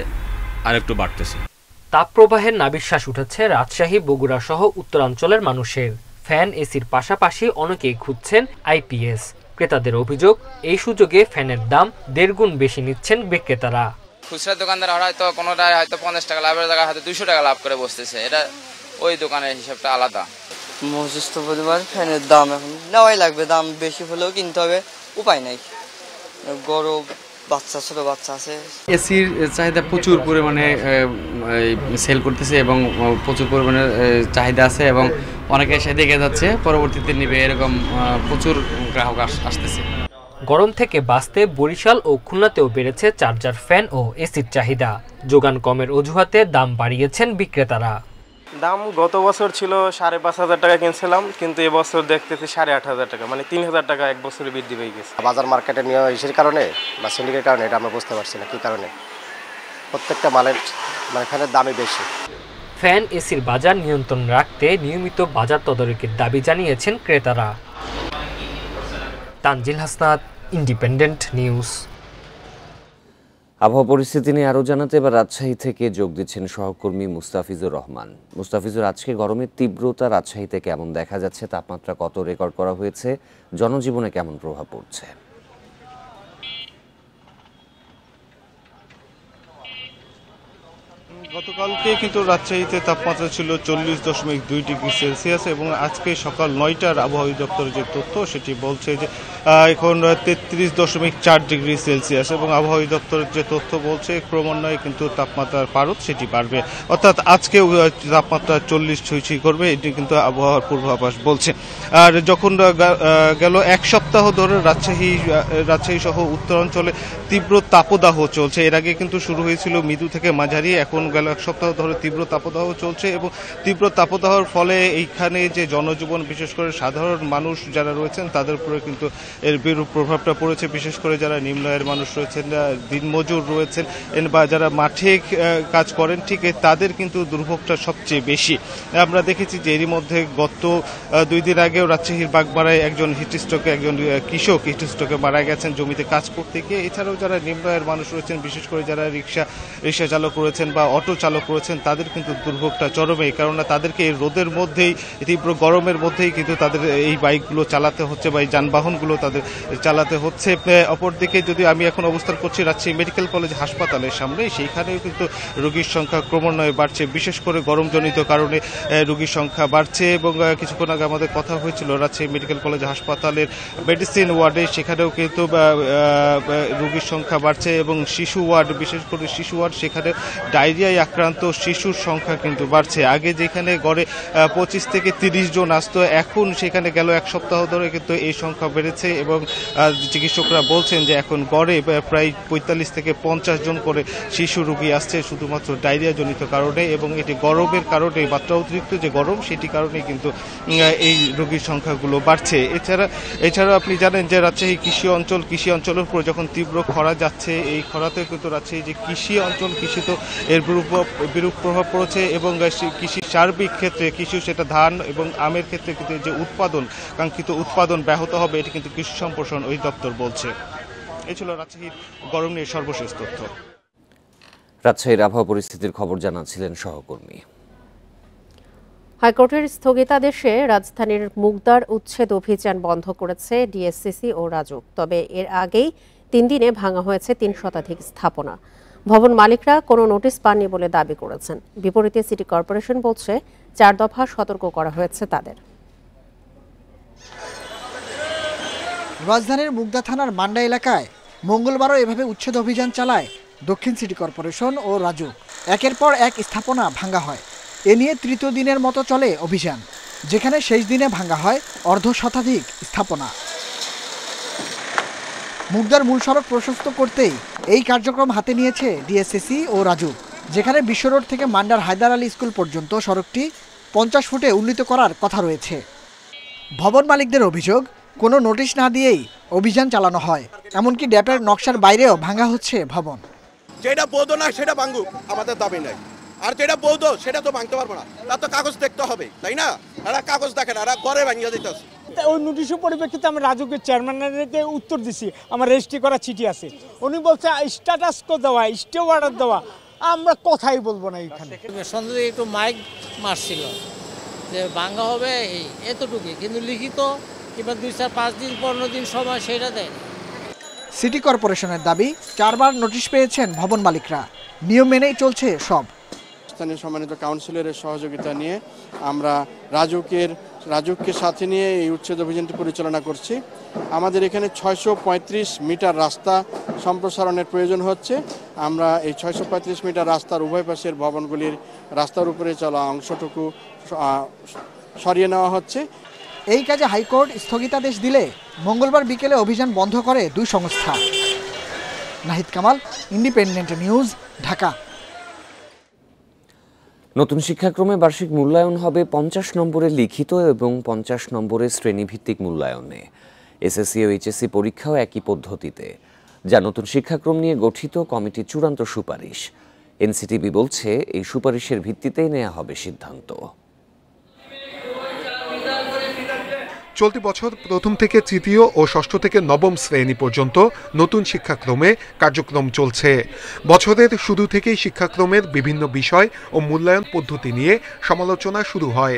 আরেকটু বাড়তেছে তাপপ্রবাহের নাবিশ্বাস উঠেছে রাজশাহী বগুড়া সহ উত্তরাঞ্চলের মানুষের ফ্যান এসির পাশাপাশি অনেকেই খুঁজছেন আইপিএস ক্রেতাদের অভিযোগ এই সুযোগে ফ্যানের দাম দেড় গুণ বেশি নিচ্ছেন বিক্রেতারা খুচরা দোকানদার হয়তো কোনোটা হয়তো পঞ্চাশ টাকা লাভের জায়গায় হয়তো দুশো টাকা লাভ করে বসতেছে এটা ওই দোকানের হিসাবটা আলাদা মসজিদ বুধবার ফ্যানের দাম এখন নেওয়াই লাগবে দাম বেশি হলেও কিনতে হবে উপায় নাই গরম বাচ্চা ছোট বাচ্চা আছে এসির চাহিদা প্রচুর পরিমাণে সেল করতেছে এবং প্রচুর পরিমাণে চাহিদা আছে এবং অনেকে এসে দেখে যাচ্ছে পরবর্তীতে নিবে এরকম প্রচুর গ্রাহক আসতেছে গরম থেকে বাঁচতে বরিশাল ও খুলনাতেও বেড়েছে চার্জার ফ্যান ও এসির চাহিদা যোগান কমের অজুহাতে দাম বাড়িয়েছেন বিক্রেতারা দাম গত বছর ছিল সাড়ে পাঁচ হাজার টাকা কিনছিলাম কিন্তু এবছর দেখতেছি সাড়ে আট হাজার টাকা মানে তিন হাজার টাকা এক বছরে বৃদ্ধি পেয়ে গেছে বাজার মার্কেটে নিয়ে ইসের কারণে বা সিন্ডিকের কারণে এটা আমরা বুঝতে পারছি না কী কারণে প্রত্যেকটা মালের মানে ফ্যানের দামই বেশি ফ্যান এসির বাজার নিয়ন্ত্রণ রাখতে নিয়মিত বাজার তদারকির দাবি জানিয়েছেন ক্রেতারা তানজিল হাসনাত ইন্ডিপেন্ডেন্ট নিউজ আবহাওয়া পরিস্থিতি নিয়ে আরও জানাতে এবার রাজশাহী থেকে যোগ দিচ্ছেন সহকর্মী মুস্তাফিজুর রহমান মুস্তাফিজুর আজকে গরমের তীব্রতা রাজশাহীতে কেমন দেখা যাচ্ছে তাপমাত্রা কত রেকর্ড করা হয়েছে জনজীবনে কেমন প্রভাব পড়ছে গতকালকে কিন্তু রাজশাহীতে তাপমাত্রা ছিল চল্লিশ দশমিক দুই ডিগ্রি সেলসিয়াস এবং আজকে সকাল নয়টার আবহাওয়া দপ্তরের যে তথ্য সেটি বলছে যে এখন তেত্রিশ দশমিক চার ডিগ্রি সেলসিয়াস এবং আবহাওয়া দপ্তরের যে তথ্য বলছে ক্রমান্বয়ে কিন্তু তাপমাত্রার পারত সেটি বাড়বে অর্থাৎ আজকে তাপমাত্রা চল্লিশ ছুঁই ছুঁই করবে এটি কিন্তু আবহাওয়ার পূর্বাভাস বলছে আর যখন গেল এক সপ্তাহ ধরে রাজশাহী রাজশাহী সহ উত্তরাঞ্চলে তীব্র তাপদাহ চলছে এর আগে কিন্তু শুরু হয়েছিল মৃদু থেকে মাঝারি এখন গেল এক সপ্তাহ ধরে তীব্র তাপদাহ চলছে এবং তীব্র তাপদাহর ফলে এইখানে যে জনজীবন বিশেষ করে সাধারণ মানুষ যারা রয়েছেন তাদের উপরে কিন্তু এর বিরূপ প্রভাবটা পড়েছে বিশেষ করে যারা নিম্ন আয়ের মানুষ রয়েছেন দিনমজুর রয়েছেন বা যারা মাঠে কাজ করেন ঠিক তাদের কিন্তু দুর্ভোগটা সবচেয়ে বেশি আমরা দেখেছি যে এরই মধ্যে গত দুই দিন আগেও রাজশাহীর বাগমারায় একজন হিটস্ট্রোকে একজন কৃষক হিটস্ট্রোকে মারা গেছেন জমিতে কাজ করতে গিয়ে এছাড়াও যারা নিম্ন আয়ের মানুষ রয়েছেন বিশেষ করে যারা রিক্সা রিক্সা চালক রয়েছেন বা অটো অটো চালক রয়েছেন তাদের কিন্তু দুর্ভোগটা চরমেই কেননা তাদেরকে এই রোদের মধ্যেই তীব্র গরমের মধ্যেই কিন্তু তাদের এই বাইকগুলো চালাতে হচ্ছে বা এই যানবাহনগুলো তাদের চালাতে হচ্ছে অপরদিকে যদি আমি এখন অবস্থান করছি রাজশাহী মেডিকেল কলেজ হাসপাতালের সামনে সেইখানেও কিন্তু রোগীর সংখ্যা ক্রমান্বয়ে বাড়ছে বিশেষ করে গরমজনিত কারণে রোগীর সংখ্যা বাড়ছে এবং কিছুক্ষণ আগে আমাদের কথা হয়েছিল রাজশাহী মেডিকেল কলেজ হাসপাতালের মেডিসিন ওয়ার্ডে সেখানেও কিন্তু রোগীর সংখ্যা বাড়ছে এবং শিশু ওয়ার্ড বিশেষ করে শিশু ওয়ার্ড সেখানে ডায়রিয়ায় আক্রান্ত শিশুর সংখ্যা কিন্তু বাড়ছে আগে যেখানে গড়ে পঁচিশ থেকে তিরিশ জন আসতো এখন সেখানে গেল এক সপ্তাহ ধরে কিন্তু এই সংখ্যা বেড়েছে এবং চিকিৎসকরা বলছেন যে এখন গড়ে প্রায় পঁয়তাল্লিশ থেকে পঞ্চাশ জন করে শিশু রোগী আসছে শুধুমাত্র ডায়রিয়াজনিত কারণে এবং এটি গরমের কারণে মাত্রা অতিরিক্ত যে গরম সেটি কারণে কিন্তু এই রোগীর সংখ্যাগুলো বাড়ছে এছাড়া এছাড়াও আপনি জানেন যে রাজশাহী কৃষি অঞ্চল কৃষি অঞ্চলের উপর যখন তীব্র খরা যাচ্ছে এই খরাতে কিন্তু রাজশাহী যে কৃষি অঞ্চল কৃষি তো এর বিরূপ প্রভাব পড়েছে এবং কৃষির সার্বিক ক্ষেত্রে কৃষি সেটা ধান এবং আমের ক্ষেত্রে কিন্তু যে উৎপাদন কাঙ্ক্ষিত উৎপাদন ব্যাহত হবে এটি কিন্তু কৃষি সম্প্রসারণ অধিদপ্তর বলছে এ ছিল রাজশাহীর গরম নিয়ে সর্বশেষ তথ্য রাজশাহীর আবহাওয়া পরিস্থিতির খবর জানাচ্ছিলেন সহকর্মী হাইকোর্টের স্থগিতাদেশে রাজধানীর মুগদার উচ্ছেদ অভিযান বন্ধ করেছে ডিএসসিসি ও রাজুক তবে এর আগেই তিন দিনে ভাঙা হয়েছে তিন শতাধিক স্থাপনা ভবন মালিকরা কোনো নোটিশ পাননি বলে দাবি করেছেন বিপরীতে সিটি কর্পোরেশন বলছে চার দফা সতর্ক করা হয়েছে তাদের রাজধানীর মুগদা থানার মান্ডা এলাকায় মঙ্গলবারও এভাবে উচ্ছেদ অভিযান চালায় দক্ষিণ সিটি কর্পোরেশন ও রাজু একের পর এক স্থাপনা ভাঙ্গা হয় এ নিয়ে তৃতীয় দিনের মতো চলে অভিযান যেখানে শেষ দিনে ভাঙ্গা হয় অর্ধ শতাধিক স্থাপনা মুগদার মূল সড়ক প্রশস্ত করতেই এই কার্যক্রম হাতে নিয়েছে ডিএসসিসি ও রাজু যেখানে বিশ্ব রোড থেকে মান্ডার হায়দার আলী স্কুল পর্যন্ত সড়কটি পঞ্চাশ ফুটে উন্নীত করার কথা রয়েছে ভবন মালিকদের অভিযোগ কোনো নোটিশ না দিয়েই অভিযান চালানো হয় এমনকি ড্যাপের নকশার বাইরেও ভাঙা হচ্ছে ভবন যেটা বৌদ্ধ না সেটা ভাঙুক আমাদের দাবি নাই আর যেটা বৌদ্ধ সেটা তো ভাঙতে পারবো না তার তো কাগজ দেখতে হবে তাই না এরা কাগজ দেখে না এরা ঘরে ভাঙিয়ে দিতেছে ওই নোটিশের পরিপ্রেক্ষিতে আমি রাজুকের চেয়ারম্যানকে উত্তর দিছি আমার রেজিস্ট্রি করা চিঠি আছে উনি বলছে স্ট্যাটাস দেওয়া স্টে অর্ডার দেওয়া আমরা কথাই বলবো না এখানে সন্দেহ একটু মাইক মারছিল যে বাংলা হবে এই এতটুকুই কিন্তু লিখিত কিংবা দুই চার পাঁচ দিন পনেরো দিন সময় সেটা দেয় সিটি কর্পোরেশনের দাবি চারবার নোটিশ পেয়েছেন ভবন মালিকরা নিয়ম মেনেই চলছে সব স্থানীয় সম্মানিত কাউন্সিলরের সহযোগিতা নিয়ে আমরা রাজুকের রাজুককে সাথে নিয়ে এই উচ্ছেদ অভিযানটি পরিচালনা করছি আমাদের এখানে ছয়শো মিটার রাস্তা সম্প্রসারণের প্রয়োজন হচ্ছে আমরা এই ছয়শো মিটার রাস্তার উভয় পাশের ভবনগুলির রাস্তার উপরে চলা অংশটুকু সরিয়ে নেওয়া হচ্ছে এই কাজে হাইকোর্ট স্থগিতাদেশ দিলে মঙ্গলবার বিকেলে অভিযান বন্ধ করে দুই সংস্থা নাহিদ কামাল ইন্ডিপেন্ডেন্ট নিউজ ঢাকা নতুন শিক্ষাক্রমে বার্ষিক মূল্যায়ন হবে পঞ্চাশ নম্বরে লিখিত এবং পঞ্চাশ নম্বরে শ্রেণীভিত্তিক মূল্যায়নে এসএসসি ও এইচএসসি পরীক্ষাও একই পদ্ধতিতে যা নতুন শিক্ষাক্রম নিয়ে গঠিত কমিটির চূড়ান্ত সুপারিশ এনসিটিবি বলছে এই সুপারিশের ভিত্তিতেই নেওয়া হবে সিদ্ধান্ত চলতি বছর প্রথম থেকে তৃতীয় ও ষষ্ঠ থেকে নবম শ্রেণী পর্যন্ত নতুন শিক্ষাক্রমে কার্যক্রম চলছে বছরের শুরু থেকেই শিক্ষাক্রমের বিভিন্ন বিষয় ও মূল্যায়ন পদ্ধতি নিয়ে সমালোচনা শুরু হয়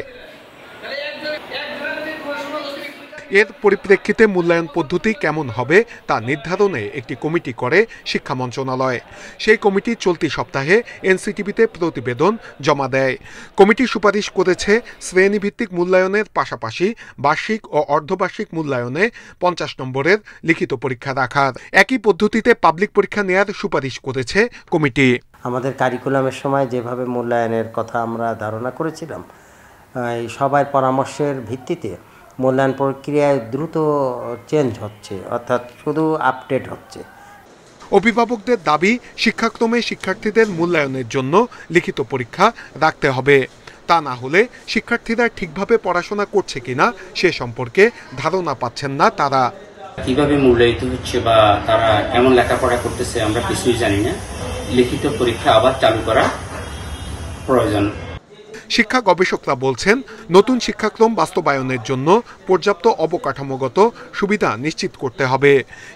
এর পরিপ্রেক্ষিতে মূল্যায়ন পদ্ধতি কেমন হবে তা নির্ধারণে একটি কমিটি করে শিক্ষা মন্ত্রণালয় সেই কমিটি চলতি সপ্তাহে এনসিটিভিতে প্রতিবেদন জমা দেয় কমিটি সুপারিশ করেছে শ্রেণীভিত্তিক মূল্যায়নের পাশাপাশি বার্ষিক ও অর্ধবার্ষিক মূল্যায়নে পঞ্চাশ নম্বরের লিখিত পরীক্ষা রাখার একই পদ্ধতিতে পাবলিক পরীক্ষা নেয়ার সুপারিশ করেছে কমিটি আমাদের কারিকুলামের সময় যেভাবে মূল্যায়নের কথা আমরা ধারণা করেছিলাম সবার পরামর্শের ভিত্তিতে মূল্যায়ন প্রক্রিয়ায় দ্রুত চেঞ্জ হচ্ছে অর্থাৎ শুধু আপডেট হচ্ছে অভিভাবকদের দাবি শিক্ষাক্রমে শিক্ষার্থীদের মূল্যায়নের জন্য লিখিত পরীক্ষা রাখতে হবে তা না হলে শিক্ষার্থীরা ঠিকভাবে পড়াশোনা করছে কিনা সে সম্পর্কে ধারণা পাচ্ছেন না তারা কিভাবে মূল্যায়িত হচ্ছে বা তারা এমন লেখাপড়া করতেছে আমরা কিছুই জানি না লিখিত পরীক্ষা আবার চালু করা প্রয়োজন শিক্ষা গবেষকরা বলছেন নতুন শিক্ষাক্রম বাস্তবায়নের জন্য পর্যাপ্ত অবকাঠামোগত সুবিধা নিশ্চিত করতে হবে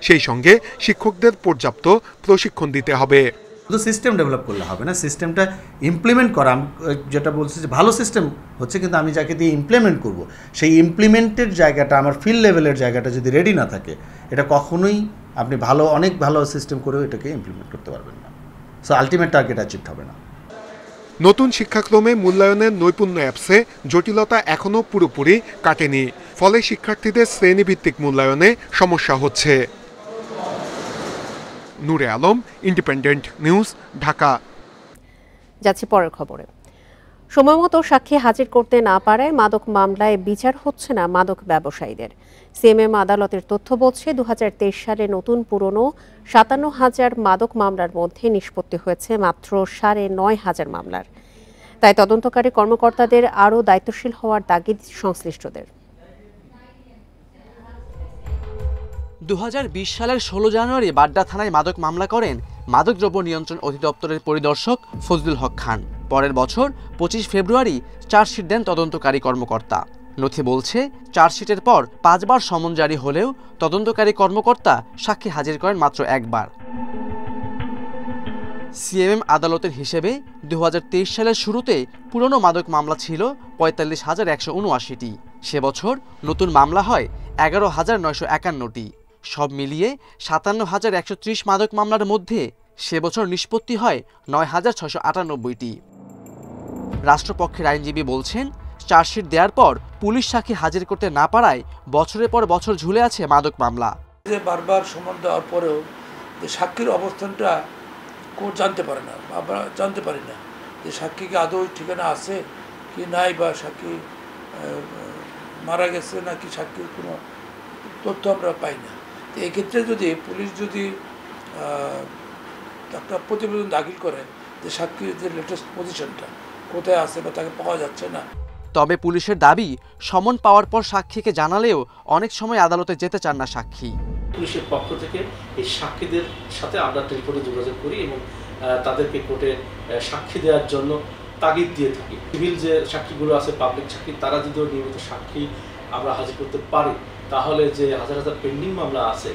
সেই সঙ্গে শিক্ষকদের পর্যাপ্ত প্রশিক্ষণ দিতে হবে শুধু সিস্টেম ডেভেলপ করলে হবে না সিস্টেমটা ইমপ্লিমেন্ট করা আমি যেটা বলছি যে ভালো সিস্টেম হচ্ছে কিন্তু আমি যাকে দিয়ে ইমপ্লিমেন্ট করব সেই ইমপ্লিমেন্টের জায়গাটা আমার ফিল্ড লেভেলের জায়গাটা যদি রেডি না থাকে এটা কখনোই আপনি ভালো অনেক ভালো সিস্টেম করেও এটাকে ইমপ্লিমেন্ট করতে পারবেন না সো আলটিমেট টার্গেট অ্যাচিভ হবে না নতুন শিক্ষাক্রমে মূল্যায়নের নৈপুণ্য অ্যাপসে জটিলতা এখনও পুরোপুরি কাটেনি ফলে শিক্ষার্থীদের শ্রেণীভিত্তিক মূল্যায়নে সমস্যা হচ্ছে নূরে আলম ইন্ডিপেন্ডেন্ট নিউজ ঢাকা যাচ্ছি পরের খবরে সময়মতো সাক্ষী হাজির করতে না পারায় মাদক মামলায় বিচার হচ্ছে না মাদক ব্যবসায়ীদের সিএমএম আদালতের তথ্য বলছে দু সালে নতুন পুরনো সাতান্ন হাজার মাদক মামলার মধ্যে নিষ্পত্তি হয়েছে মাত্র সাড়ে নয় হাজার মামলার তাই তদন্তকারী কর্মকর্তাদের আরও দায়িত্বশীল হওয়ার তাগিদ সংশ্লিষ্টদের দু সালের ষোলো জানুয়ারি বাড্ডা থানায় মাদক মামলা করেন মাদকদ্রব্য নিয়ন্ত্রণ অধিদপ্তরের পরিদর্শক ফজলুল হক খান পরের বছর পঁচিশ ফেব্রুয়ারি চার্জশিট দেন তদন্তকারী কর্মকর্তা নথি বলছে চার্জশিটের পর পাঁচবার সমন জারি হলেও তদন্তকারী কর্মকর্তা সাক্ষী হাজির করেন মাত্র একবার সিএমএম আদালতের হিসেবে দু সালের শুরুতে পুরনো মাদক মামলা ছিল পঁয়তাল্লিশ হাজার একশো উনআশিটি সে বছর নতুন মামলা হয় এগারো হাজার নয়শো একান্নটি সব মিলিয়ে সাতান্ন হাজার একশো ত্রিশ মাদক মামলার মধ্যে সে বছর নিষ্পত্তি হয় নয় হাজার ছশো আটানব্বইটি রাষ্ট্রপক্ষের আইনজীবী বলছেন চার্জশিট দেওয়ার পর পুলিশ সাক্ষী হাজির করতে না পারায় বছরের পর বছর ঝুলে আছে মাদক মামলা যে বারবার সমান দেওয়ার পরেও যে সাক্ষীর অবস্থানটা কোর্ট জানতে পারে না আমরা জানতে পারি না যে সাক্ষীকে আদৌ ঠিকানা আছে কি নাই বা সাক্ষী মারা গেছে নাকি সাক্ষীর কোনো তথ্য আমরা পাই না তো এক্ষেত্রে যদি পুলিশ যদি একটা প্রতিবেদন দাখিল করে যে সাক্ষীর যে লেটেস্ট পজিশনটা কোথায় আছে বা তাকে পাওয়া যাচ্ছে না তবে পুলিশের দাবি সমন পাওয়ার পর সাক্ষীকে জানালেও অনেক সময় আদালতে যেতে চান না সাক্ষী পুলিশের পক্ষ থেকে এই সাক্ষীদের সাথে আমরা টেলিফোনে যোগাযোগ করি এবং তাদেরকে কোর্টে সাক্ষী দেওয়ার জন্য তাগিদ দিয়ে থাকি সিভিল যে সাক্ষীগুলো আছে পাবলিক সাক্ষী তারা যদিও নিয়মিত সাক্ষী আমরা হাজির করতে পারি তাহলে যে হাজার হাজার পেন্ডিং মামলা আছে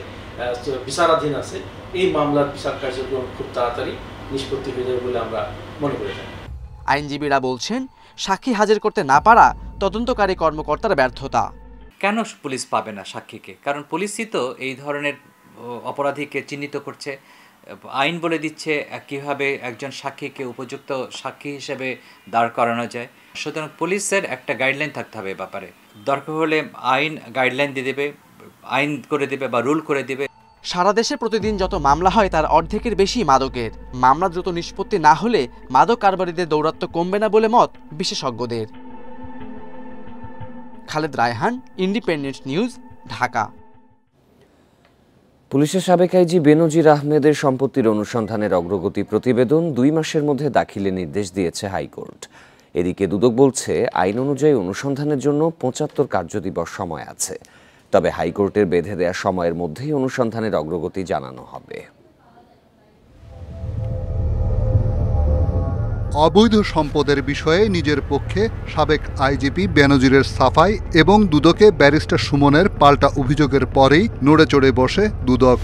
বিচারাধীন আছে এই মামলার বিচার কার্যক্রম খুব তাড়াতাড়ি নিষ্পত্তি হয়ে যাবে বলে আমরা মনে করে থাকি আইনজীবীরা বলছেন সাক্ষী হাজির করতে না পারা তদন্তকারী কর্মকর্তার ব্যর্থতা কেন পুলিশ পাবে না সাক্ষীকে কারণ পুলিশই তো এই ধরনের অপরাধীকে চিহ্নিত করছে আইন বলে দিচ্ছে কিভাবে একজন সাক্ষীকে উপযুক্ত সাক্ষী হিসেবে দাঁড় করানো যায় সুতরাং পুলিশের একটা গাইডলাইন থাকতে হবে এ ব্যাপারে দরকার হলে আইন গাইডলাইন দিয়ে দেবে আইন করে দেবে বা রুল করে দেবে সারা দেশে প্রতিদিন যত মামলা হয় তার অর্ধেকের বেশি মাদকের মামলা দ্রুত নিষ্পত্তি না হলে মাদক কারবারিদের দৌরাত্ম্য কমবে না বলে মত বিশেষজ্ঞদের খালেদ রায়হান ইন্ডিপেন্ডেন্ট নিউজ ঢাকা পুলিশের সাবেক আইজি বেনজির আহমেদের সম্পত্তির অনুসন্ধানের অগ্রগতি প্রতিবেদন দুই মাসের মধ্যে দাখিলের নির্দেশ দিয়েছে হাইকোর্ট এদিকে দুদক বলছে আইন অনুযায়ী অনুসন্ধানের জন্য পঁচাত্তর কার্যদিবস সময় আছে তবে হাইকোর্টের বেঁধে দেওয়া সময়ের মধ্যেই অনুসন্ধানের অগ্রগতি জানানো হবে অবৈধ সম্পদের বিষয়ে নিজের পক্ষে সাবেক আইজিপি বেনজিরের সাফাই এবং দুদকে ব্যারিস্টার সুমনের পাল্টা অভিযোগের পরেই নড়ে চড়ে বসে দুদক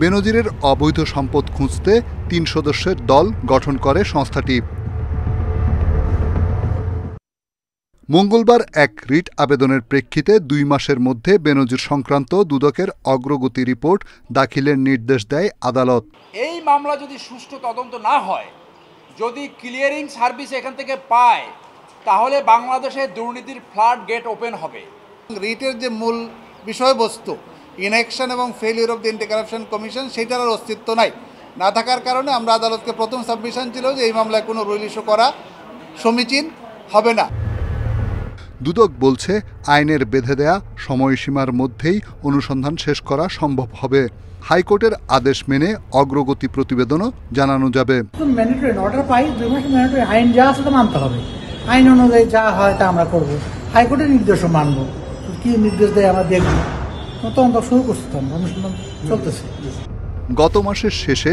বেনজিরের অবৈধ সম্পদ খুঁজতে তিন সদস্যের দল গঠন করে সংস্থাটি মঙ্গলবার এক রিট আবেদনের প্রেক্ষিতে দুই মাসের মধ্যে বেনজির সংক্রান্ত দুদকের অগ্রগতি রিপোর্ট দাখিলের নির্দেশ দেয় আদালত এই মামলা যদি সুষ্ঠু তদন্ত না হয় যদি ক্লিয়ারিং সার্ভিস এখান থেকে পায় তাহলে বাংলাদেশে দুর্নীতির ফ্লাড গেট ওপেন হবে রিটের যে মূল বিষয়বস্তু ইনেকশন এবং failure of the anti corruption commission সেটার আর অস্তিত্ব নাই না থাকার কারণে আমরা আদালতকে প্রথম সাবমিশন ছিল যে এই মামলায় কোনো রুল করা সমীচীন হবে না দুদক বলছে আইনের বেঁধে দেয়া সময়সীমার মধ্যেই অনুসন্ধান শেষ করা সম্ভব হবে হাইকোর্টের আদেশ মেনে অগ্রগতি প্রতিবেদনও জানানো যাবে আইন যা আছে তা মানতে হবে আইন অনুযায়ী যা হয় তা আমরা করব হাইকোর্টের নির্দেশও মানব কি নির্দেশ দেয় আমরা দেখব তদন্ত শুরু করছি অনুসন্ধান চলতেছে গত মাসের শেষে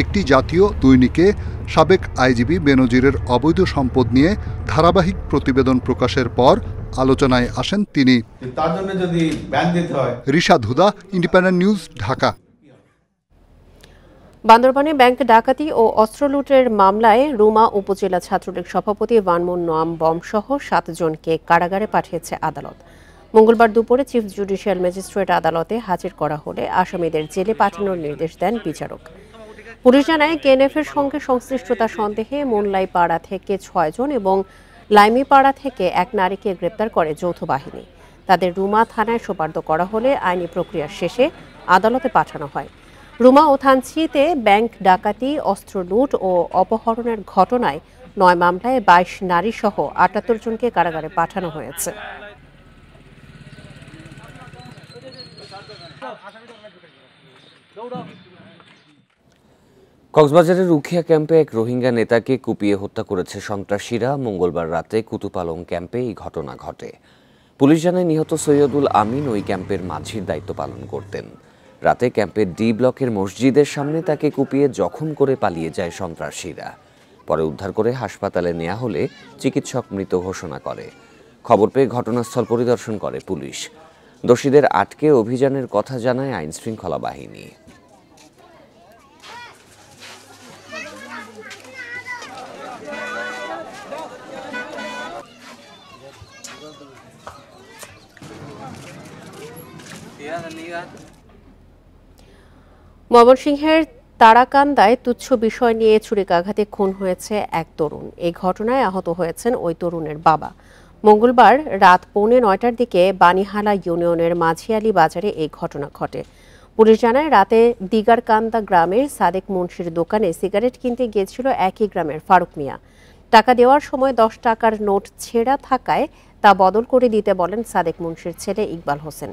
একটি জাতীয় দৈনিকে সাবেক আইজিবি বেনজিরের অবৈধ সম্পদ নিয়ে ধারাবাহিক প্রতিবেদন প্রকাশের পর আলোচনায় আসেন তিনি রিশাদ হুদা ইন্ডিপেন্ডেন্ট নিউজ ঢাকা বান্দরবানে ব্যাংক ডাকাতি ও অস্ত্র লুটের মামলায় রুমা উপজেলা ছাত্রলীগ সভাপতি ওয়ানমুন নোয়াম বমসহ সাতজনকে কারাগারে পাঠিয়েছে আদালত মঙ্গলবার দুপুরে চিফ জুডিশিয়াল ম্যাজিস্ট্রেট আদালতে হাজির করা হলে আসামিদের জেলে পাঠানোর নির্দেশ দেন বিচারক পুলিশ জানায় কেএনএফ এর সঙ্গে সংশ্লিষ্টতা সন্দেহে পাড়া থেকে ছয়জন এবং লাইমিপাড়া থেকে এক নারীকে গ্রেপ্তার করে যৌথ বাহিনী তাদের রুমা থানায় সোপার্দ করা হলে আইনি প্রক্রিয়া শেষে আদালতে পাঠানো হয় রুমা ও থানচিতে ব্যাংক ডাকাতি অস্ত্র লুট ও অপহরণের ঘটনায় নয় মামলায় বাইশ নারীসহ আটাত্তর জনকে কারাগারে পাঠানো হয়েছে কক্সবাজারের উখিয়া ক্যাম্পে এক রোহিঙ্গা নেতাকে কুপিয়ে হত্যা করেছে সন্ত্রাসীরা মঙ্গলবার রাতে কুতুপালং ক্যাম্পে এই ঘটনা ঘটে পুলিশ জানায় নিহত সৈয়দুল আমিন ওই ক্যাম্পের মাঝির দায়িত্ব পালন করতেন রাতে ক্যাম্পের ডি ব্লকের মসজিদের সামনে তাকে কুপিয়ে জখম করে পালিয়ে যায় সন্ত্রাসীরা পরে উদ্ধার করে হাসপাতালে নেওয়া হলে চিকিৎসক মৃত ঘোষণা করে খবর পেয়ে ঘটনাস্থল পরিদর্শন করে পুলিশ দোষীদের আটকে অভিযানের কথা জানায় আইনশৃঙ্খলা বাহিনী ময়মনসিংহের তারাকান্দায় তুচ্ছ বিষয় নিয়ে ছুরিকাঘাতে খুন হয়েছে এক তরুণ এই ঘটনায় আহত হয়েছেন ওই তরুণের বাবা মঙ্গলবার রাত পৌনে নয়টার দিকে বানিহালা ইউনিয়নের মাঝিয়ালি বাজারে এই ঘটনা ঘটে পুলিশ জানায় রাতে দিগারকান্দা গ্রামের সাদেক মুন্সির দোকানে সিগারেট কিনতে গিয়েছিল একই গ্রামের ফারুক মিয়া টাকা দেওয়ার সময় দশ টাকার নোট ছেঁড়া থাকায় তা বদল করে দিতে বলেন সাদেক মুন্সির ছেলে ইকবাল হোসেন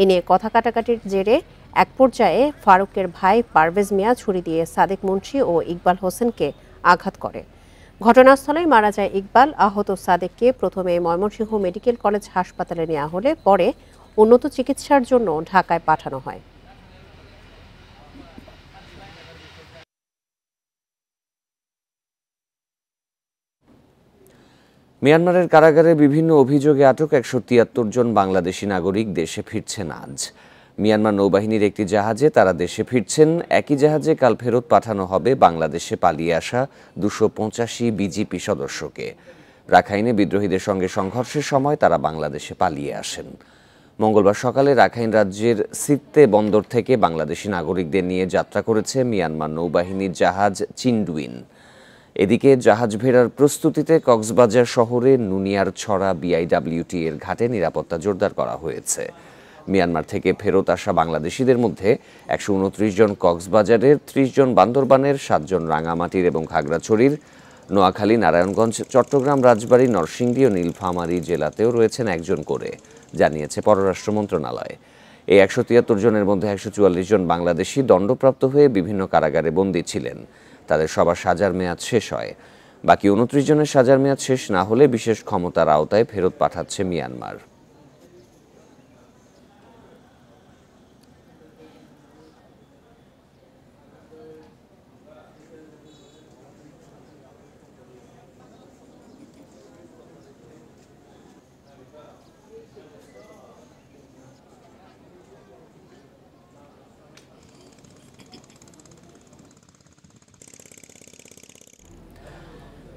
এ নিয়ে কথা কাটাকাটির জেরে এক পর্যায়ে ফারুকের ভাই পারভেজ মিয়া ছুরি দিয়ে সাদেক মুন্সি ও ইকবাল হোসেনকে আঘাত করে ঘটনাস্থলেই মারা যায় ইকবাল আহত সাদেককে প্রথমে ময়মনসিংহ মেডিকেল কলেজ হাসপাতালে নেওয়া হলে পরে উন্নত চিকিৎসার জন্য ঢাকায় পাঠানো হয় মিয়ানমারের কারাগারে বিভিন্ন অভিযোগে আটক একশো তিয়াত্তর জন বাংলাদেশি নাগরিক দেশে ফিরছেন আজ মিয়ানমার নৌবাহিনীর একটি জাহাজে তারা দেশে ফিরছেন একই জাহাজে কাল ফেরত পাঠানো হবে বাংলাদেশে পালিয়ে আসা দুশো পঁচাশি বিজিপি সদস্যকে রাখাইনে বিদ্রোহীদের সঙ্গে সংঘর্ষের সময় তারা বাংলাদেশে পালিয়ে আসেন মঙ্গলবার সকালে রাখাইন রাজ্যের সিত্তে বন্দর থেকে বাংলাদেশি নাগরিকদের নিয়ে যাত্রা করেছে মিয়ানমার নৌবাহিনীর জাহাজ চিন্ডুইন এদিকে জাহাজ ভেড়ার প্রস্তুতিতে কক্সবাজার শহরে নুনিয়ার ছড়া বিআইডাব্লিউটি এর ঘাটে নিরাপত্তা জোরদার করা হয়েছে মিয়ানমার থেকে ফেরত আসা বাংলাদেশিদের মধ্যে একশো উনত্রিশ জন কক্সবাজারের ত্রিশ জন বান্দরবানের সাতজন রাঙামাটির এবং খাগড়াছড়ির নোয়াখালী নারায়ণগঞ্জ চট্টগ্রাম রাজবাড়ী নরসিংদী ও নীলফামারী জেলাতেও রয়েছেন একজন করে জানিয়েছে পররাষ্ট্র মন্ত্রণালয় এই একশো তিয়াত্তর জনের মধ্যে একশো চুয়াল্লিশ জন বাংলাদেশি দণ্ডপ্রাপ্ত হয়ে বিভিন্ন কারাগারে বন্দী ছিলেন তাদের সবার সাজার মেয়াদ শেষ হয় বাকি উনত্রিশ জনের সাজার মেয়াদ শেষ না হলে বিশেষ ক্ষমতার আওতায় ফেরত পাঠাচ্ছে মিয়ানমার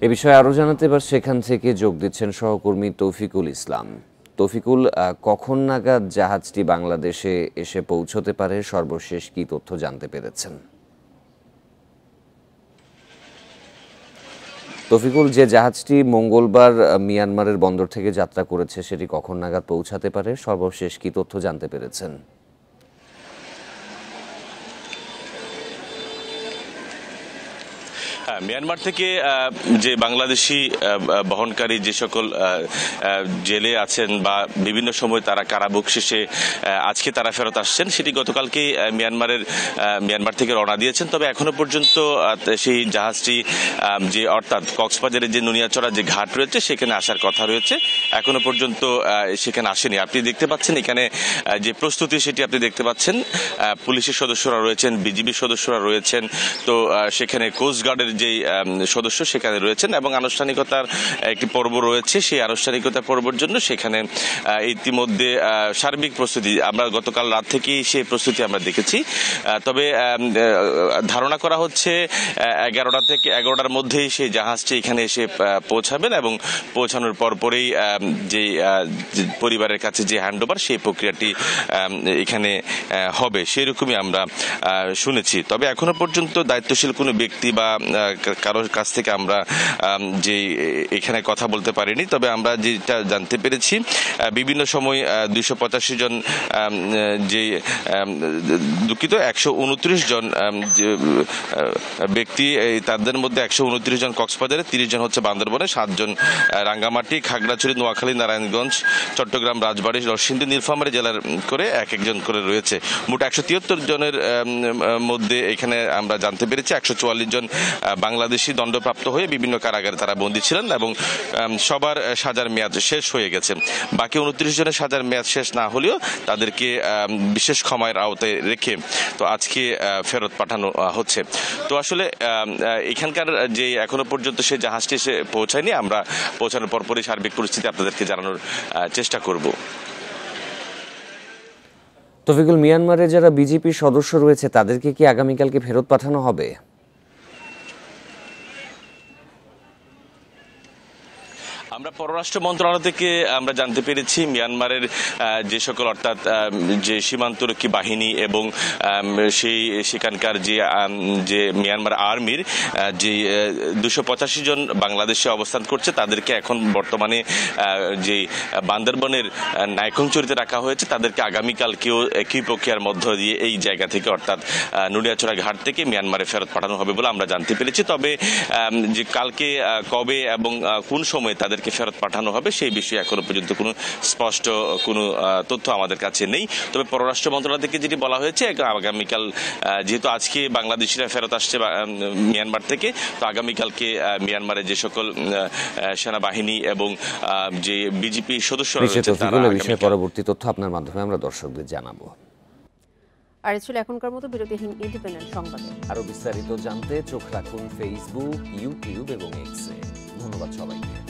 এ বিষয়ে আরও জানাতে এবার সেখান থেকে যোগ দিচ্ছেন সহকর্মী তৌফিকুল ইসলাম তৌফিকুল কখন নাগাদ জাহাজটি বাংলাদেশে এসে পৌঁছতে পারে সর্বশেষ কি তথ্য জানতে পেরেছেন তফিকুল যে জাহাজটি মঙ্গলবার মিয়ানমারের বন্দর থেকে যাত্রা করেছে সেটি কখন নাগাদ পৌঁছাতে পারে সর্বশেষ কি তথ্য জানতে পেরেছেন মিয়ানমার থেকে যে বাংলাদেশি বহনকারী যে সকল জেলে আছেন বা বিভিন্ন সময় তারা কারাভোগ শেষে আজকে তারা ফেরত আসছেন সেটি গতকালকেই মিয়ানমারের মিয়ানমার থেকে রওনা দিয়েছেন তবে এখনো পর্যন্ত সেই জাহাজটি যে অর্থাৎ কক্সবাজারের যে নুনিয়াচড়া যে ঘাট রয়েছে সেখানে আসার কথা রয়েছে এখনো পর্যন্ত সেখানে আসেনি আপনি দেখতে পাচ্ছেন এখানে যে প্রস্তুতি সেটি আপনি দেখতে পাচ্ছেন পুলিশের সদস্যরা রয়েছেন বিজিবির সদস্যরা রয়েছেন তো সেখানে কোস্টগার্ডের যে যেই সদস্য সেখানে রয়েছেন এবং আনুষ্ঠানিকতার একটি পর্ব রয়েছে সেই আনুষ্ঠানিকতা পর্বর জন্য সেখানে ইতিমধ্যে সার্বিক প্রস্তুতি আমরা গতকাল রাত থেকেই সেই প্রস্তুতি আমরা দেখেছি তবে ধারণা করা হচ্ছে এগারোটা থেকে এগারোটার মধ্যেই সেই জাহাজটি এখানে এসে পৌঁছাবেন এবং পৌঁছানোর পরপরেই যে পরিবারের কাছে যে হ্যান্ড ওভার সেই প্রক্রিয়াটি এখানে হবে সেরকমই আমরা শুনেছি তবে এখনো পর্যন্ত দায়িত্বশীল কোনো ব্যক্তি বা কারোর কাছ থেকে আমরা যে এখানে কথা বলতে পারিনি তবে আমরা যেটা জানতে পেরেছি বিভিন্ন সময় দুইশো পঁচাশি জন যে দুঃখিত একশো উনত্রিশ জন ব্যক্তি তাদের মধ্যে একশো উনত্রিশ জন কক্সবাজারে তিরিশ জন হচ্ছে বান্দরবনে সাতজন রাঙ্গামাটি খাগড়াছড়ি নোয়াখালী নারায়ণগঞ্জ চট্টগ্রাম রাজবাড়ি নরসিংদী নীলফামারি জেলার করে এক একজন করে রয়েছে মোট একশো তিয়াত্তর জনের মধ্যে এখানে আমরা জানতে পেরেছি একশো চুয়াল্লিশ জন বাংলাদেশি দণ্ডপ্রাপ্ত হয়ে বিভিন্ন কারাগারে তারা বন্দী ছিলেন এবং সবার সাজার মেয়াদ শেষ হয়ে গেছে বাকি উনত্রিশ জনের সাজার মেয়াদ শেষ না হলেও তাদেরকে বিশেষ ক্ষমায়ের আওতায় রেখে তো আজকে ফেরত পাঠানো হচ্ছে তো আসলে এখানকার যে এখনো পর্যন্ত সে জাহাজটি এসে পৌঁছায়নি আমরা পৌঁছানোর পরপরই সার্বিক পরিস্থিতি আপনাদেরকে জানানোর চেষ্টা করব তফিকুল মিয়ানমারে যারা বিজেপির সদস্য রয়েছে তাদেরকে কি আগামীকালকে ফেরত পাঠানো হবে আমরা পররাষ্ট্র মন্ত্রণালয় থেকে আমরা জানতে পেরেছি মিয়ানমারের যে সকল অর্থাৎ যে সীমান্তরক্ষী বাহিনী এবং সেই সেখানকার যে যে মিয়ানমার আর্মির যে দুশো পঁচাশি জন বাংলাদেশে অবস্থান করছে তাদেরকে এখন বর্তমানে যে বান্দরবনের চরিত্রে রাখা হয়েছে তাদেরকে আগামীকালকেও একই প্রক্রিয়ার মধ্য দিয়ে এই জায়গা থেকে অর্থাৎ নুনিয়াছড়া ঘাট থেকে মিয়ানমারে ফেরত পাঠানো হবে বলে আমরা জানতে পেরেছি তবে যে কালকে কবে এবং কোন সময়ে তাদেরকে ফেরত পাঠানো হবে সেই বিষয়ে এখনো পর্যন্ত কোনো স্পষ্ট কোনো তথ্য আমাদের কাছে নেই তবে পররাষ্ট্র মন্ত্রণালয় থেকে যেটি বলা হয়েছে আগামীকাল যেহেতু আজকে বাংলাদেশিরা ফেরত আসছে মিয়ানমার থেকে তো আগামীকালকে মিয়ানমারে যে সকল সেনাবাহিনী এবং যে বিজেপি সদস্য রয়েছে পরবর্তী তথ্য আপনার মাধ্যমে আমরা দর্শকদের জানাবো আর ছিল এখনকার মতো বিরতিহীন ইন্ডিপেন্ডেন্ট সংবাদে আরো বিস্তারিত জানতে চোখ রাখুন ফেসবুক ইউটিউব এবং এক্সে ধন্যবাদ সবাইকে